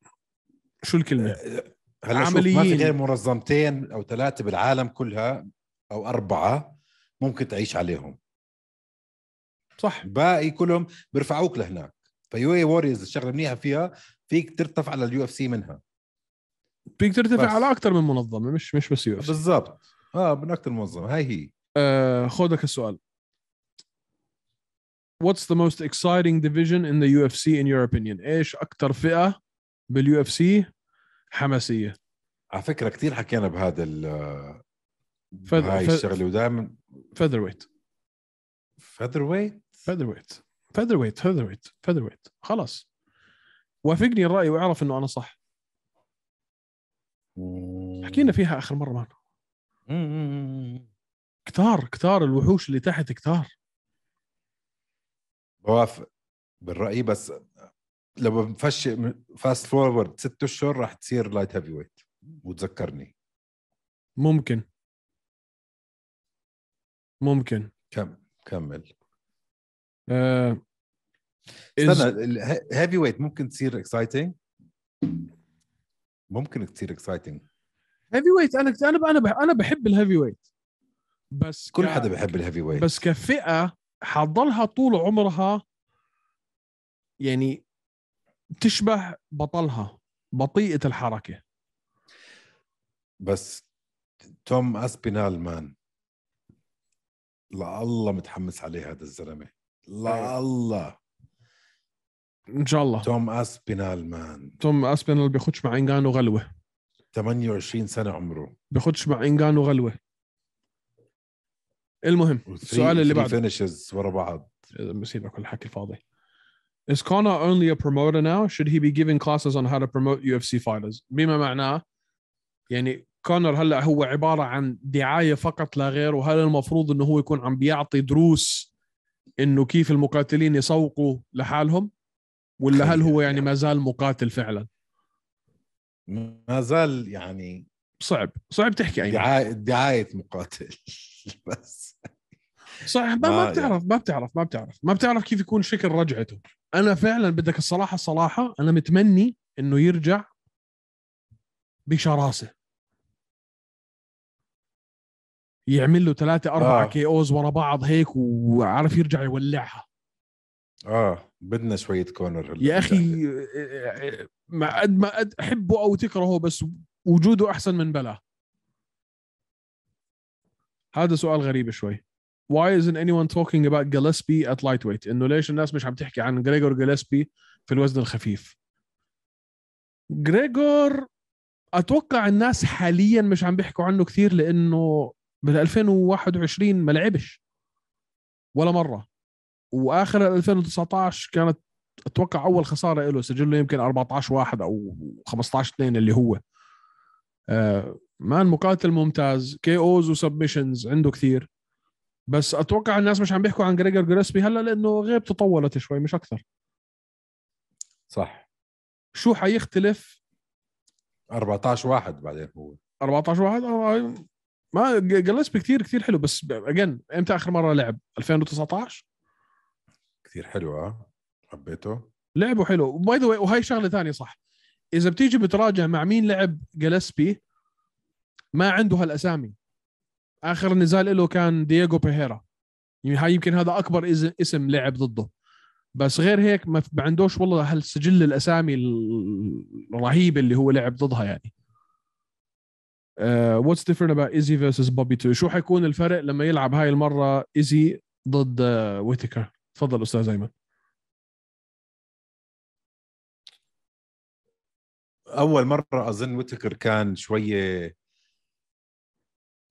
شو الكلمه آه، آه، هلا شوف ما في غير منظمتين او ثلاثه بالعالم كلها او اربعه ممكن تعيش عليهم صح باقي كلهم بيرفعوك لهناك فيو اي ووريرز الشغله منيحه فيها فيك ترتفع على اليو اف سي منها فيك ترتفع بس. على اكثر من منظمه مش مش بس يو اف سي بالضبط اه من اكثر منظمه هاي هي آه خودك السؤال what's the most exciting division in the UFC in your opinion ايش اكثر فئه باليو اف سي حماسيه على فكره كثير حكينا بهذا ال هاي الشغله ودائما فيذر ويت فيذر ويت فيذر ويت فيذر ويت فيذر ويت فيذر ويت خلاص وافقني الراي واعرف انه انا صح حكينا فيها اخر مره معنا كتار كتار الوحوش اللي تحت كتار بوافق بالراي بس لو بنفش فاست فورورد ست اشهر رح تصير لايت هيفي ويت وتذكرني ممكن ممكن كم كمل آه... استنى الهيفي ويت ممكن تصير اكسايتنج ممكن تصير اكسايتنج هيفي ويت انا انا انا بحب الهيفي ويت بس ك... كل حدا بحب الهيفي ويت بس كفئه حتضلها طول عمرها يعني تشبه بطلها بطيئة الحركة بس توم اسبينال مان لا الله متحمس عليه هذا الزلمه لا أيوة. الله ان شاء الله توم اسبينال مان توم اسبينال بيخدش مع انجانو غلوه 28 سنه عمره بيخدش مع انجانو غلوه المهم السؤال اللي بعده فينشز ورا بعض سيبك كل الحكي الفاضي Is Connor only a promoter now? Should he be giving classes on how to promote UFC fighters? بما معناه يعني كونر هلا هو عباره عن دعايه فقط لا غير وهل المفروض انه هو يكون عم بيعطي دروس انه كيف المقاتلين يسوقوا لحالهم ولا هل هو يعني ما زال مقاتل فعلا؟ ما زال يعني صعب صعب تحكي يعني دعاية, دعاية مقاتل بس صح ما, ما بتعرف ما بتعرف ما بتعرف ما بتعرف كيف يكون شكل رجعته انا فعلا بدك الصراحه الصراحه انا متمني انه يرجع بشراسه يعمل له ثلاثة أربعة آه. كي أوز ورا بعض هيك وعارف يرجع يولعها اه بدنا شوية كونر يا أخي آه، آه، آه، ما قد ما قد أحبه أو تكرهه بس وجوده أحسن من بلا هذا سؤال غريب شوي why isn't anyone talking about Gillespie at lightweight انه ليش الناس مش عم تحكي عن جريجور جيلسبي في الوزن الخفيف جريجور اتوقع الناس حاليا مش عم بيحكوا عنه كثير لانه بال 2021 ما لعبش ولا مره واخر 2019 كانت اتوقع اول خساره له سجله يمكن 14 واحد او 15 2 اللي هو آه، مان مقاتل ممتاز كي اوز وسبمشنز عنده كثير بس اتوقع الناس مش عم بيحكوا عن جريجر جريسبي هلا لانه غيبته طولت شوي مش اكثر صح شو حيختلف 14 واحد بعدين هو 14 واحد آه، آه، ما جلسبي كثير كثير حلو بس اجين امتى اخر مره لعب 2019 كثير حلو اه حبيته لعبه حلو باي ذا وهي شغله ثانيه صح اذا بتيجي بتراجع مع مين لعب جلسبي ما عنده هالاسامي اخر نزال له كان دييغو بيهيرا يعني يمكن هذا اكبر اسم لعب ضده بس غير هيك ما عندوش والله هالسجل الاسامي الرهيبه اللي هو لعب ضدها يعني واتس ديفرنت ابوت ايزي فيرسس بوبي تو شو حيكون الفرق لما يلعب هاي المره ايزي ضد ويتكر آه، تفضل استاذ ايمن اول مره اظن ويتكر كان شويه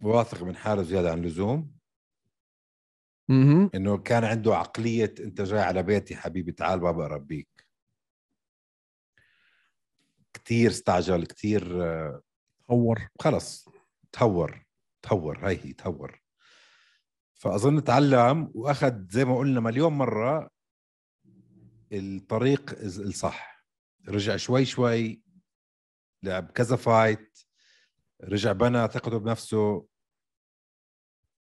واثق من حاله زياده عن اللزوم اها انه كان عنده عقليه انت جاي على بيتي حبيبي تعال بابا اربيك كثير استعجل كثير آه، تهور خلص تهور تهور هاي هي تهور فاظن تعلم واخذ زي ما قلنا مليون مره الطريق الصح رجع شوي شوي لعب كذا فايت رجع بنى ثقته بنفسه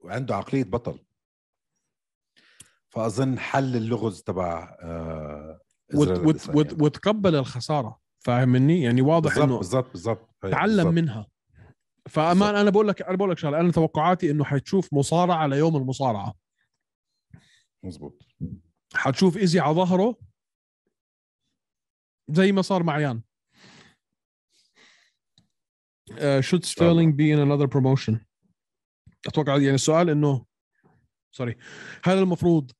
وعنده عقليه بطل فاظن حل اللغز تبع آه، وت وت وتقبل الخساره فاهم مني يعني واضح بالزبط انه بالظبط بالظبط تعلم بالزبط. منها فامان انا بقول لك انا بقول لك شغله انا توقعاتي انه حتشوف مصارعه ليوم المصارعه مزبوط حتشوف ايزي على ظهره زي ما صار مع يان uh, should Sterling be in another promotion اتوقع يعني السؤال انه سوري هل المفروض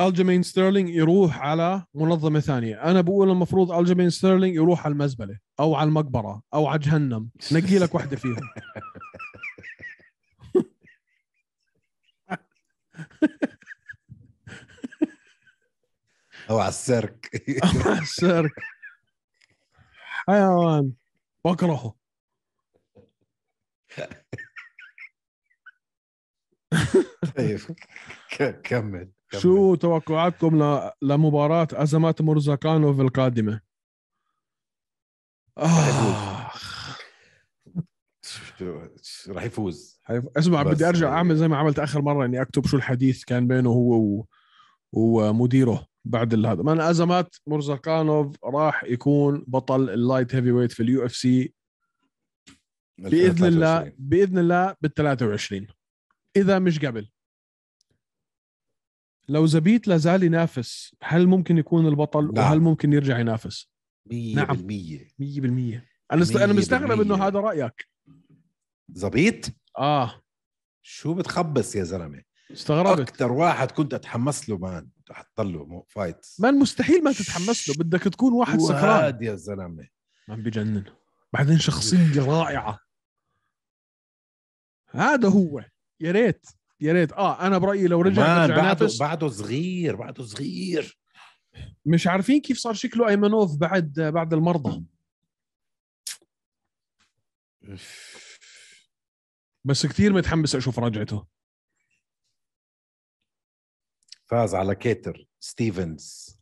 الجمين ستيرلينج يروح على منظمه ثانيه انا بقول المفروض الجمين ستيرلينج يروح على المزبله او على المقبره او على جهنم نقي لك وحده فيهم او على السيرك او على السيرك حيوان بكرهه طيب كمل شو توقعاتكم ل... لمباراة أزمات مرزقانوف القادمة؟ آخ راح يفوز اسمع بدي ارجع يعني اعمل زي ما عملت اخر مره اني اكتب شو الحديث كان بينه هو و... ومديره بعد هذا من ازمات مرزقانوف راح يكون بطل اللايت هيفي ويت في اليو اف سي باذن الله باذن الله بال 23 اذا مش قبل لو زبيت لازال ينافس هل ممكن يكون البطل نعم. وهل ممكن يرجع ينافس مية نعم 100% انا انا مستغرب انه هذا رايك زبيط اه شو بتخبص يا زلمه استغربت اكثر واحد كنت اتحمس له مان احط له فايت مان مستحيل ما تتحمس له بدك تكون واحد سكران يا زلمه ما بجنن بعدين شخصيه رائعه هذا هو يا ريت يا ريت اه انا برايي لو رجع بعده بعده صغير بعده صغير مش عارفين كيف صار شكله ايمنوف بعد بعد المرضى بس كثير متحمس اشوف رجعته فاز على كيتر ستيفنز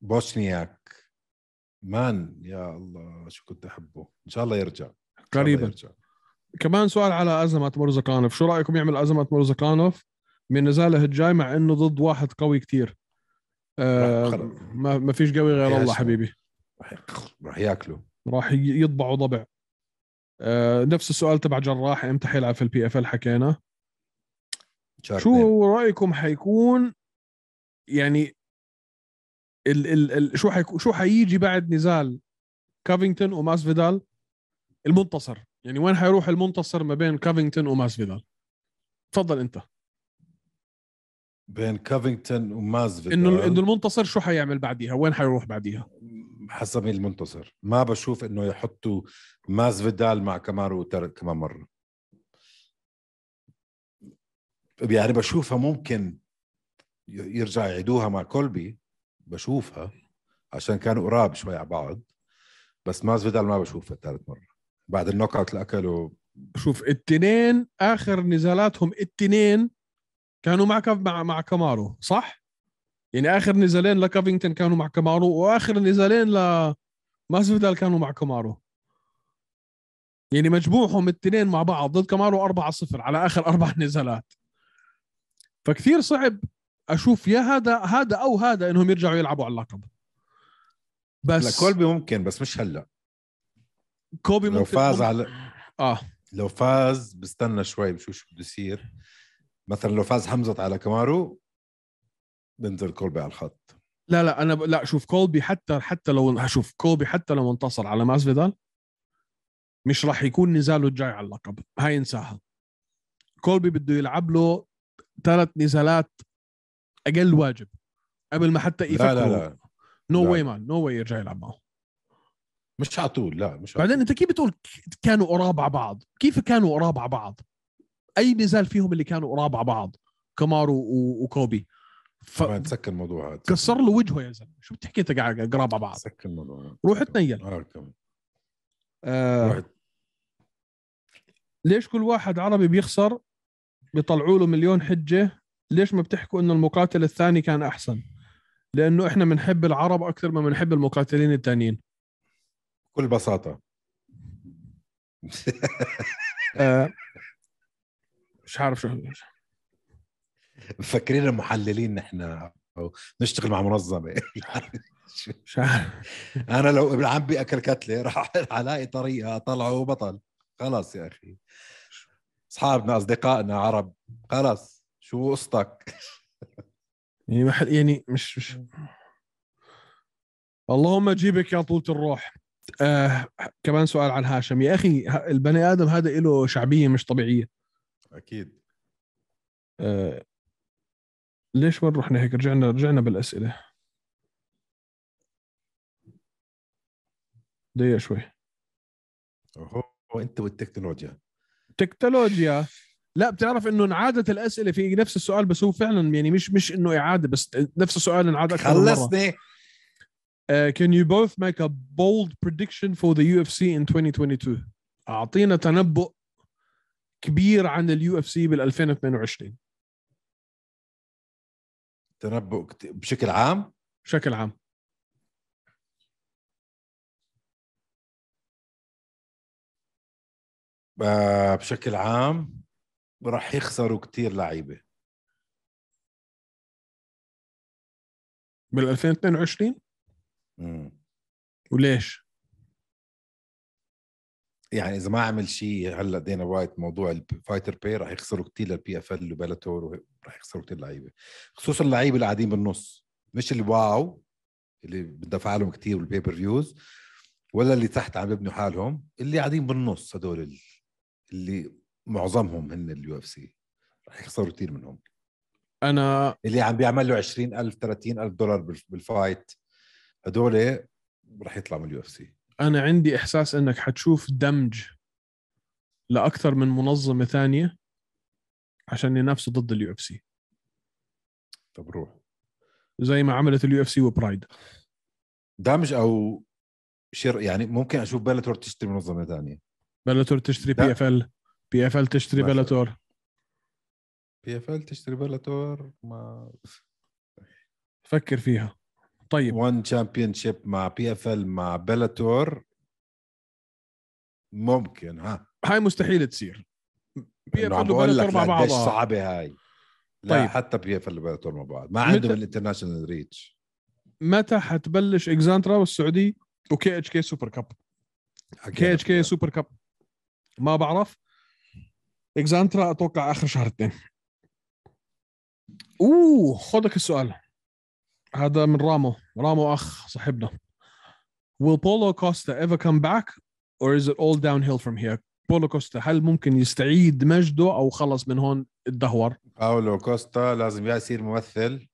بوشنياك مان يا الله شو كنت احبه ان شاء الله يرجع قريبا يرجع كمان سؤال على أزمة مرزقانوف شو رأيكم يعمل أزمة مرزقانوف من نزاله الجاي مع انه ضد واحد قوي كتير آه ما, فيش قوي غير الله حبيبي راح ياكله راح يطبعوا ضبع آه نفس السؤال تبع جراح امتى حيلعب في البي اف ال حكينا شو رايكم حيكون يعني ال ال ال شو حيكون شو حيجي بعد نزال كافينغتون وماس فيدال المنتصر يعني وين حيروح المنتصر ما بين كافينغتون فيدال؟ تفضل انت بين كافينغتون فيدال انه انه المنتصر شو حيعمل بعديها وين حيروح بعديها حسب المنتصر ما بشوف انه يحطوا ماس فيدال مع كامارو كمان مره يعني بشوفها ممكن يرجع يعيدوها مع كولبي بشوفها عشان كانوا قراب شوي على بعض بس فيدال ما بشوفها ثالث مره بعد النوك اوت اللي اكله شوف التنين اخر نزالاتهم التنين كانوا مع مع مع كامارو صح؟ يعني اخر نزالين لكافينجتون كانوا مع كامارو واخر نزالين ل ماسفيدال كانوا مع كامارو يعني مجموعهم التنين مع بعض ضد كامارو 4 0 على اخر اربع نزالات فكثير صعب اشوف يا هذا هذا او هذا انهم يرجعوا يلعبوا على اللقب بس لكولبي ممكن بس مش هلا كوبي ممكن لو فاز على اه لو فاز بستنى شوي بشوف شو بده يصير مثلا لو فاز حمزه على كمارو بنزل كولبي على الخط لا لا انا ب... لا شوف كولبي حتى حتى لو شوف كولبي حتى لو انتصر على فيدال مش راح يكون نزاله الجاي على اللقب هاي انساها كولبي بده يلعب له ثلاث نزالات اقل واجب قبل ما حتى يفكر لا لا لا نو واي مان نو واي يرجع يلعب معه مش على طول لا مش بعدين عطول. انت كيف بتقول كانوا قراب على بعض؟ كيف كانوا قراب على بعض؟ اي نزال فيهم اللي كانوا قراب على بعض كمارو وكوبي ف... تسكر الموضوع هذا كسر له وجهه يا زلمه شو بتحكي انت قاعد قراب على بعض سكر الموضوع هذا روح تنيل آه, آه، ليش كل واحد عربي بيخسر بيطلعوا له مليون حجه ليش ما بتحكوا انه المقاتل الثاني كان احسن لانه احنا بنحب العرب اكثر ما بنحب المقاتلين الثانيين بكل بساطه آه، مش عارف شو مفكرين محللين نحن او نشتغل مع منظمه مش عارف انا لو ابن عمي اكل كتله راح الاقي طريقه اطلعه بطل خلص يا اخي اصحابنا اصدقائنا عرب خلص شو قصتك يعني يعني مش مش اللهم جيبك يا طولة الروح آه كمان سؤال عن هاشم يا اخي البني ادم هذا له شعبيه مش طبيعيه اكيد آه ليش وين رحنا هيك رجعنا رجعنا بالاسئله دقيقه شوي هو انت والتكنولوجيا تكنولوجيا لا بتعرف انه انعادت الاسئله في نفس السؤال بس هو فعلا يعني مش مش انه اعاده بس نفس السؤال انعاد اكثر خلصني Uh, can you both make a bold prediction for the UFC in 2022? أعطينا تنبؤ كبير عن اليو اف سي بال 2022 تنبؤ بشكل عام؟ بشكل عام آه، بشكل عام راح يخسروا كثير لعيبه بال 2022 وليش؟ يعني اذا ما عمل شيء هلا دينا وايت موضوع الفايتر بي راح يخسروا كثير للبي اف ال وبلاتور راح يخسروا كثير لعيبه خصوصا اللعيبه اللي قاعدين بالنص مش الواو اللي بندفع لهم كثير والبيبر فيوز ولا اللي تحت عم يبنوا حالهم اللي قاعدين بالنص هدول اللي معظمهم هن اليو اف سي راح يخسروا كثير منهم انا اللي عم بيعمل له 20000 30000 دولار بالفايت هدول راح يطلعوا من اليو اف سي انا عندي احساس انك حتشوف دمج لاكثر من منظمه ثانيه عشان ينافسوا ضد اليو اف سي طب روح زي ما عملت اليو اف سي وبرايد دمج او شر يعني ممكن اشوف بلاتور تشتري منظمه ثانيه بلاتور تشتري بي اف ال بي اف ال تشتري بلاتور بي اف ال تشتري بلاتور ما فكر فيها طيب وان تشامبيون شيب مع بي اف ال مع بلاتور ممكن ها هاي مستحيل تصير بي اف ال وبلاتور مع بعض صعبه هاي لا طيب. حتى بي اف ال وبلاتور مع بعض ما عندهم الانترناشونال ريتش متى حتبلش اكزانترا والسعودي وكي اتش كي سوبر كاب كي اتش كي سوبر كاب ما بعرف اكزانترا اتوقع اخر شهر اثنين اوه خذك السؤال هذا من رامو رامو اخ صاحبنا will Polo Costa ever come back or is it all downhill from here بولو كوستا هل ممكن يستعيد مجده او خلص من هون اتدهور باولو كوستا لازم يا يصير ممثل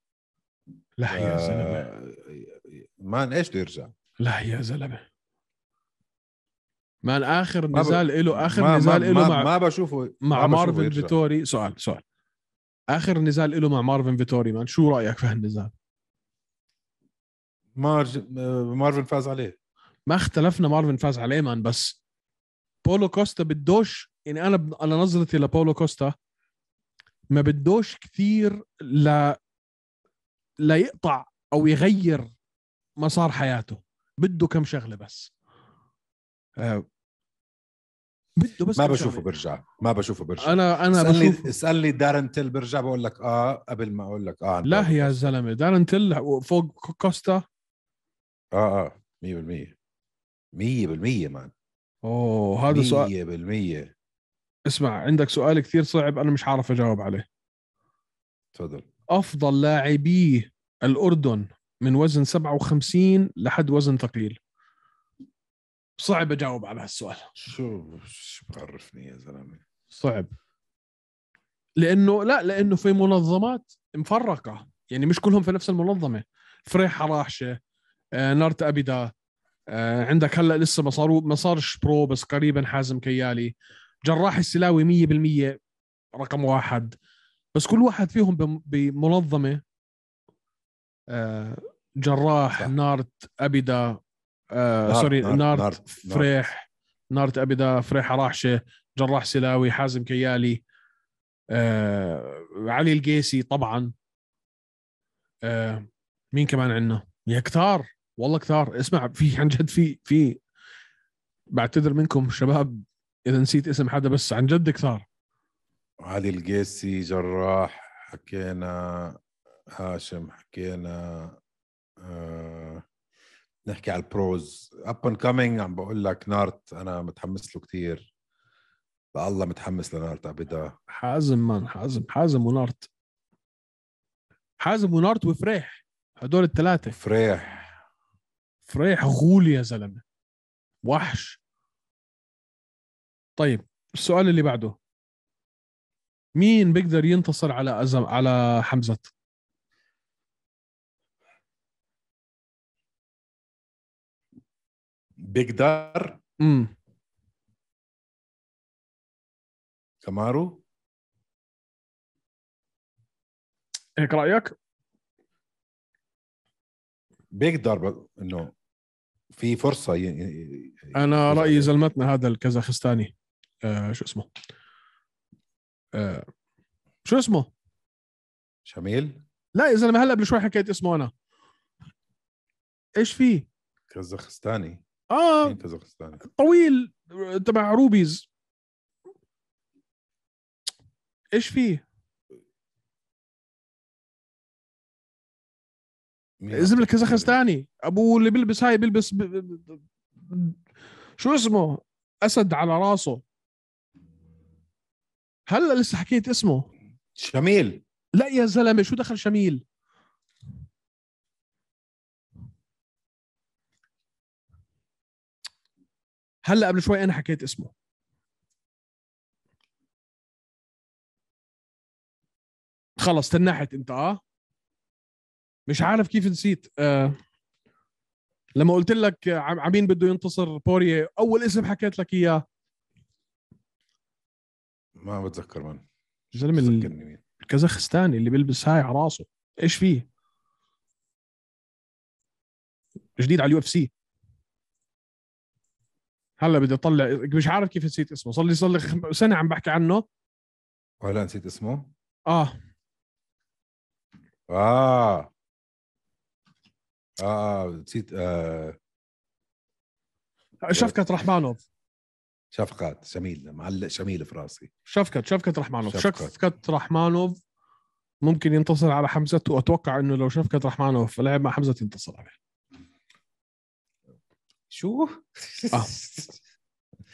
لا يا آه، زلمه مان ايش بده يرجع لا يا زلمه مان اخر نزال له اخر ما نزال له مع ما بشوفه مع ما مارفن فيتوري سؤال سؤال اخر نزال له مع مارفن فيتوري مان شو رايك في هالنزال؟ مارج مارفن فاز عليه ما اختلفنا مارفن فاز عليه مان بس بولو كوستا بدوش يعني انا ب... انا نظرتي لبولو كوستا ما بدوش كثير ل لا يقطع او يغير مسار حياته بده كم شغله بس آه. بده بس ما بشوفه برجع ما بشوفه برجع انا انا اسالني بشوف... اسالني دارن تيل برجع بقول لك اه قبل ما اقول لك اه لا يا زلمه دارن تيل فوق كوستا اه اه 100% 100% مان اوه هذا سؤال 100% اسمع عندك سؤال كثير صعب انا مش عارف اجاوب عليه تفضل افضل لاعبي الاردن من وزن 57 لحد وزن ثقيل صعب اجاوب على هالسؤال شو شو بعرفني يا زلمه صعب لانه لا لانه في منظمات مفرقه يعني مش كلهم في نفس المنظمه فريحه راحشه آه، نارت ابيدا آه، عندك هلا لسه ما صاروا ما صارش برو بس قريبا حازم كيالي جراح السلاوي 100% رقم واحد بس كل واحد فيهم بمنظمه آه، جراح صح. نارت ابيدا سوري نارت, نارت, نارت فريح نارت ابيدا فريح راحشه جراح سلاوي حازم كيالي آه علي القيسي طبعا آه مين كمان عندنا يا كتار والله كثار اسمع في عن جد في في بعتذر منكم شباب اذا نسيت اسم حدا بس عن جد كثار علي القيسي جراح حكينا هاشم حكينا آه نحكي على البروز اب اند عم بقول لك نارت انا متحمس له كثير الله متحمس لنارت ابدا حازم مان حازم حازم ونارت حازم ونارت وفريح هدول الثلاثه فريح فريح غول يا زلمه وحش طيب السؤال اللي بعده مين بيقدر ينتصر على أزم على حمزه بيقدر امم كمارو هيك رايك بيقدر انه في فرصه ي... انا رايي زلمتنا هذا الكازاخستاني آه شو اسمه آه شو اسمه شميل لا يا زلمه هلا قبل شوي حكيت اسمه انا ايش في كازاخستاني اه كازاخستاني طويل تبع روبيز ايش فيه زبل كازاخستاني ابوه اللي بيلبس هاي بيلبس ب... ب... ب... شو اسمه اسد على راسه هلا لسه حكيت اسمه شميل لا يا زلمه شو دخل شميل هلا قبل شوي انا حكيت اسمه خلص تنحت انت اه مش عارف كيف نسيت آه لما قلت لك عمين بده ينتصر بوريا اول اسم حكيت لك اياه ما بتذكر من الزلمه الكازاخستاني اللي بيلبس هاي على راسه ايش فيه جديد على اليو اف سي هلا بدي اطلع مش عارف كيف نسيت اسمه صار لي صار لي سنه عم بحكي عنه ولا نسيت اسمه اه اه آه،, اه نسيت آه شفكت رحمانوف شفقات شميل معلق شميل في راسي شفكت شفكت رحمانوف شفكت, شفكت رحمانوف ممكن ينتصر على حمزة واتوقع انه لو شفكت رحمانوف لعب مع حمزة ينتصر عليه شو؟ آه.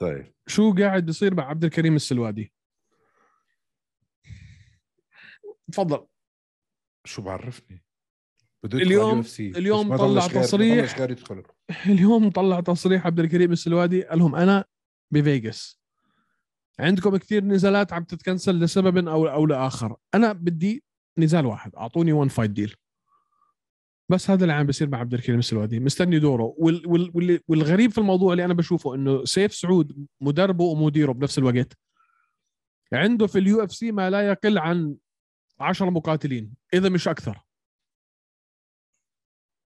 طيب شو قاعد بيصير مع عبد الكريم السلوادي؟ تفضل شو بعرفني؟ اليوم اليوم طلع تصريح اليوم طلع تصريح عبد الكريم السلوادي قال لهم انا بفيغاس عندكم كثير نزالات عم تتكنسل لسبب او او لاخر انا بدي نزال واحد اعطوني وان فايت ديل بس هذا اللي عم بيصير مع عبد الكريم السلوادي مستني دوره وال وال والغريب في الموضوع اللي انا بشوفه انه سيف سعود مدربه ومديره بنفس الوقت عنده في اليو اف سي ما لا يقل عن 10 مقاتلين اذا مش اكثر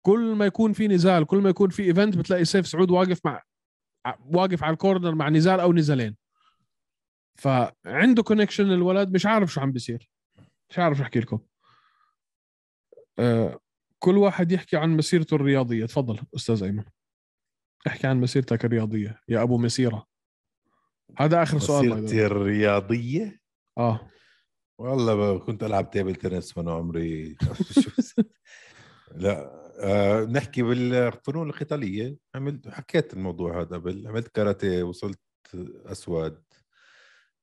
كل ما يكون في نزال كل ما يكون في ايفنت بتلاقي سيف سعود واقف مع واقف على الكورنر مع نزال او نزالين فعنده كونكشن الولد مش عارف شو عم بيصير مش عارف شو احكي لكم آه، كل واحد يحكي عن مسيرته الرياضيه تفضل استاذ ايمن احكي عن مسيرتك الرياضيه يا ابو مسيره هذا اخر سؤال مسيرتي الرياضيه اه والله كنت العب تيبل تنس وانا عمري لا أه نحكي بالفنون القتاليه عملت حكيت الموضوع هذا قبل عملت كاراتيه وصلت اسود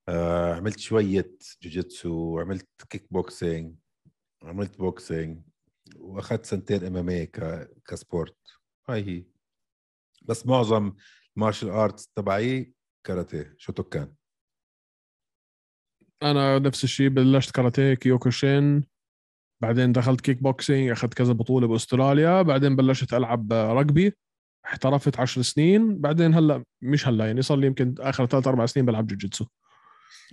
أه عملت شويه جوجيتسو عملت كيك بوكسينج عملت بوكسينج واخذت سنتين ام ام إيه كسبورت هاي هي بس معظم المارشال ارتس تبعي كاراتيه شوتوكان انا نفس الشيء بلشت كاراتيه كيوكوشين بعدين دخلت كيك بوكسينج اخذت كذا بطوله باستراليا بعدين بلشت العب رجبي احترفت عشر سنين بعدين هلا مش هلا يعني صار لي يمكن اخر ثلاث اربع سنين بلعب جوجيتسو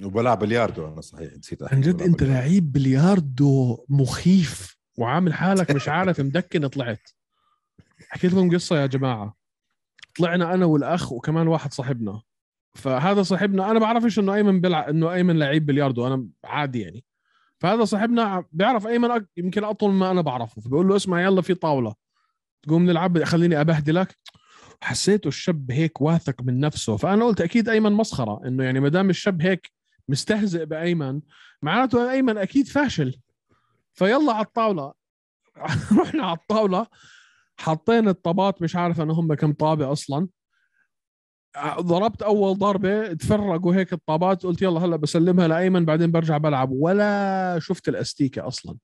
وبلعب بلياردو انا صحيح نسيت عن جد انت لعيب بلياردو مخيف وعامل حالك مش عارف مدكن طلعت حكيت لهم قصه يا جماعه طلعنا انا والاخ وكمان واحد صاحبنا فهذا صاحبنا انا بعرفش انه ايمن بلع انه ايمن لعيب بلياردو انا عادي يعني فهذا صاحبنا بيعرف ايمن أك... يمكن اطول ما انا بعرفه فبقول له اسمع يلا في طاوله تقوم نلعب خليني ابهدلك حسيته الشاب هيك واثق من نفسه فانا قلت اكيد ايمن مسخره انه يعني ما دام الشاب هيك مستهزئ بايمن معناته ايمن اكيد فاشل فيلا على الطاوله رحنا على الطاوله حطينا الطابات مش عارف انا هم كم طابه اصلا ضربت اول ضربه تفرقوا هيك الطابات قلت يلا هلا بسلمها لايمن بعدين برجع بلعب ولا شفت الاستيكه اصلا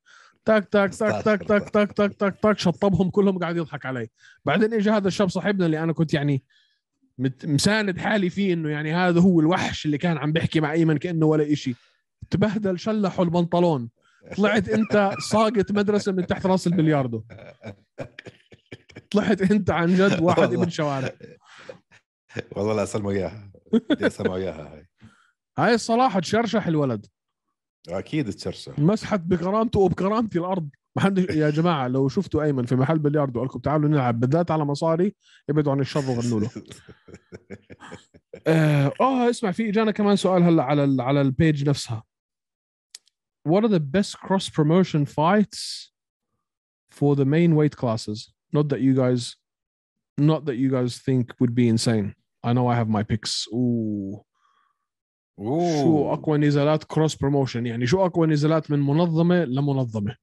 تاك تاك تاك تاك تاك تاك تاك تاك تاك شطبهم كلهم قاعد يضحك علي بعدين اجى هذا الشاب صاحبنا اللي انا كنت يعني مساند حالي فيه انه يعني هذا هو الوحش اللي كان عم بيحكي مع ايمن كانه ولا إشي تبهدل شلحوا البنطلون طلعت انت ساقط مدرسه من تحت راس البلياردو طلعت انت عن جد واحد ابن شوارع والله لا اسلمه اياها بدي اسلمه اياها هاي هاي الصراحه تشرشح الولد اكيد تشرشح مسحت بكرامته وبكرامتي الارض ما يا جماعه لو شفتوا ايمن في محل بلياردو قال لكم تعالوا نلعب بالذات على مصاري ابعدوا عن الشر وغنوا له آه،, آه, اسمع في اجانا كمان سؤال هلا على الـ على البيج نفسها What are the best cross promotion fights for the main weight classes? Not that you guys not that you guys think would be insane. I know I have my picks اوه أوه. شو اقوى نزالات كروس بروموشن يعني شو اقوى نزالات من منظمه لمنظمه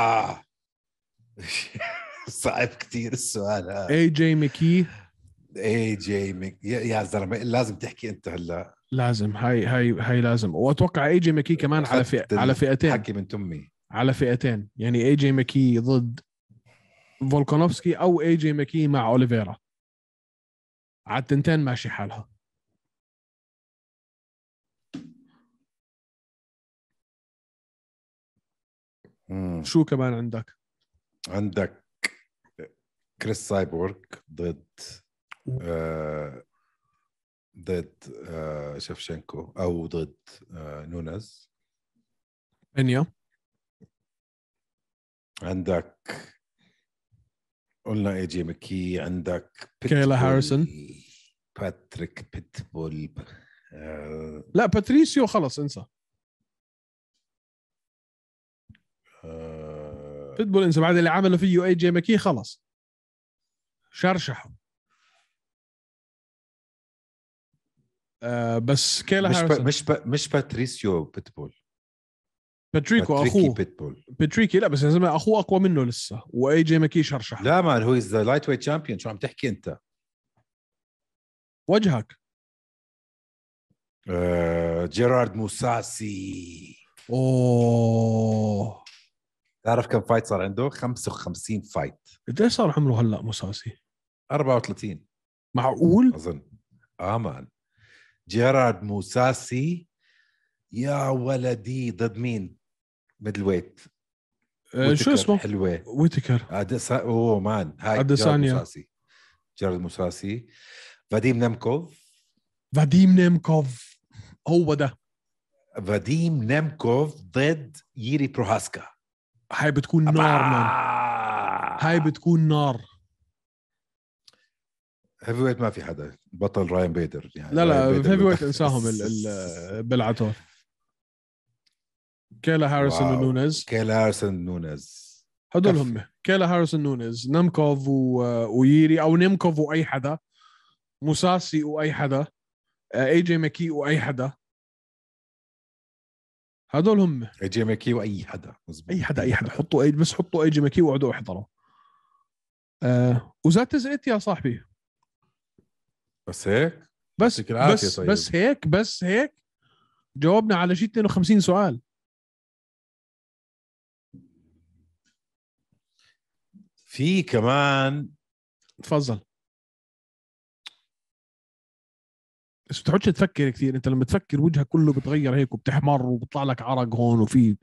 صعب كثير السؤال هذا اي جي مكي اي جي مكي يا زلمه لازم تحكي انت هلا لازم هاي هاي هاي لازم واتوقع اي جي مكي كمان على فئة على فئتين حكي من تمي على فئتين يعني اي جي مكي ضد فولكانوفسكي او اي جي ماكي مع اوليفيرا على التنتين ماشي حالها مم. شو كمان عندك؟ عندك كريس سايبورغ ضد آه ضد آه شفشنكو او ضد آه نونز انيا عندك قلنا اي جي مكي عندك كيلا هاريسون باتريك آه، بيتبول لا باتريسيو خلص انسى بيتبول آه، انسى بعد اللي عمله فيه اي جي مكي خلص شرشحه آه، بس كيلا مش هاريسون با مش با مش باتريسيو بيتبول باتريك واخوه بيتبول باتريك لا بس يا زلمه اخوه اقوى منه لسه واي جي ماكيش شرشح لا مان هو از ذا لايت ويت شامبيون شو عم تحكي انت وجهك آه، جيرارد موساسي اوه تعرف كم فايت صار عنده؟ 55 فايت قد ايش صار عمره هلا موساسي؟ 34 معقول؟ اظن اه مان جيرارد موساسي يا ولدي ضد مين؟ ميدل آه، ويت شو اسمه؟ حلوه ويتكر عدسا... اوه مان هاي جارد موساسي جارد موساسي فاديم نمكوف فاديم نمكوف هو ده فاديم نمكوف ضد ييري بروهاسكا هاي بتكون نار مان هاي بتكون نار هيفي ويت ما في حدا بطل راين بيدر يعني لا لا هيفي ويت انساهم بلعتور كيلا هاريسون ونونيز كيلا هاريسون ونونيز هدول هم كيلا هاريسون ونونيز نمكوف و... وييري او نمكوف واي حدا موساسي واي حدا اي آه، جي ماكي واي حدا هدول هم اي جي ماكي واي حدا مزبوط. اي حدا اي حدا حطوا اي بس حطوا اي جي ماكي واقعدوا احضروا آه وزاد زقت يا صاحبي بس هيك بس بس طيب. بس هيك بس هيك جاوبنا على شيء 52 سؤال في كمان تفضل بس بتقعدش تفكر كثير انت لما تفكر وجهك كله بتغير هيك وبتحمر وبطلع لك عرق هون وفي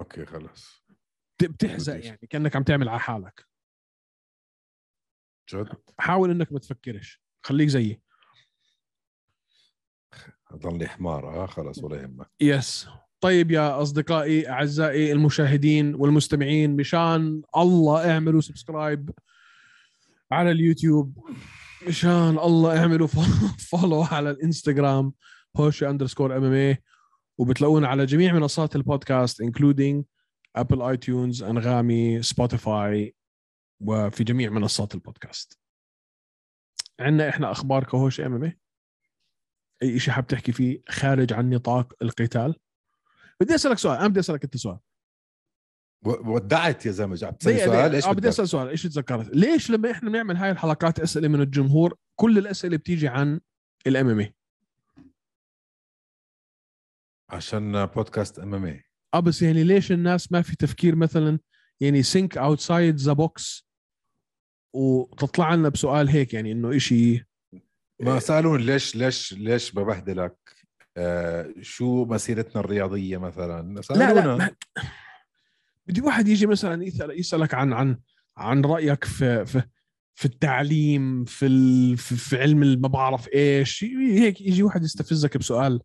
اوكي خلص بتحزق يعني كانك عم تعمل على حالك جد حاول انك ما تفكرش خليك زيي ضلني حمار اه خلص ولا يهمك يس طيب يا اصدقائي اعزائي المشاهدين والمستمعين مشان الله اعملوا سبسكرايب على اليوتيوب مشان الله اعملوا فولو على الانستغرام هوشي اندرسكور ام ام اي وبتلاقونا على جميع منصات البودكاست انكلودينج ابل اي تيونز انغامي سبوتيفاي وفي جميع منصات البودكاست عندنا احنا اخبار كهوش ام ام اي شيء حاب تحكي فيه خارج عن نطاق القتال بدي اسالك سؤال انا بدي اسالك انت سؤال ودعت يا زلمه جاب سؤال ايش آه، بدي اسال سؤال ايش تذكرت ليش لما احنا بنعمل هاي الحلقات اسئله من الجمهور كل الاسئله بتيجي عن الام ام إيه؟ عشان بودكاست ام ام إيه. اه بس يعني ليش الناس ما في تفكير مثلا يعني سينك اوتسايد ذا بوكس وتطلع لنا بسؤال هيك يعني انه شيء ما سالون ليش ليش ليش ببهدلك آه، شو مسيرتنا الرياضيه مثلا لا لا ما... بدي واحد يجي مثلا يسالك عن عن عن رايك في في, في التعليم في ال... في علم ما بعرف ايش هيك يجي واحد يستفزك بسؤال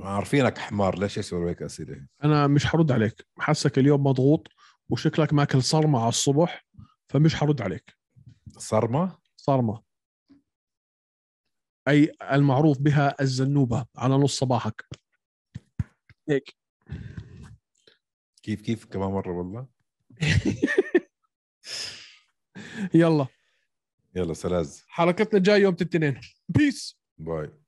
عارفينك حمار ليش يسوي هيك اسئله انا مش حرد عليك حاسك اليوم مضغوط وشكلك ماكل صرمه على الصبح فمش حرد عليك صرمه صرمه اي المعروف بها الزنوبه على نص صباحك هيك كيف كيف كمان مره والله يلا يلا سلاز حركتنا جاي يوم الاثنين بيس باي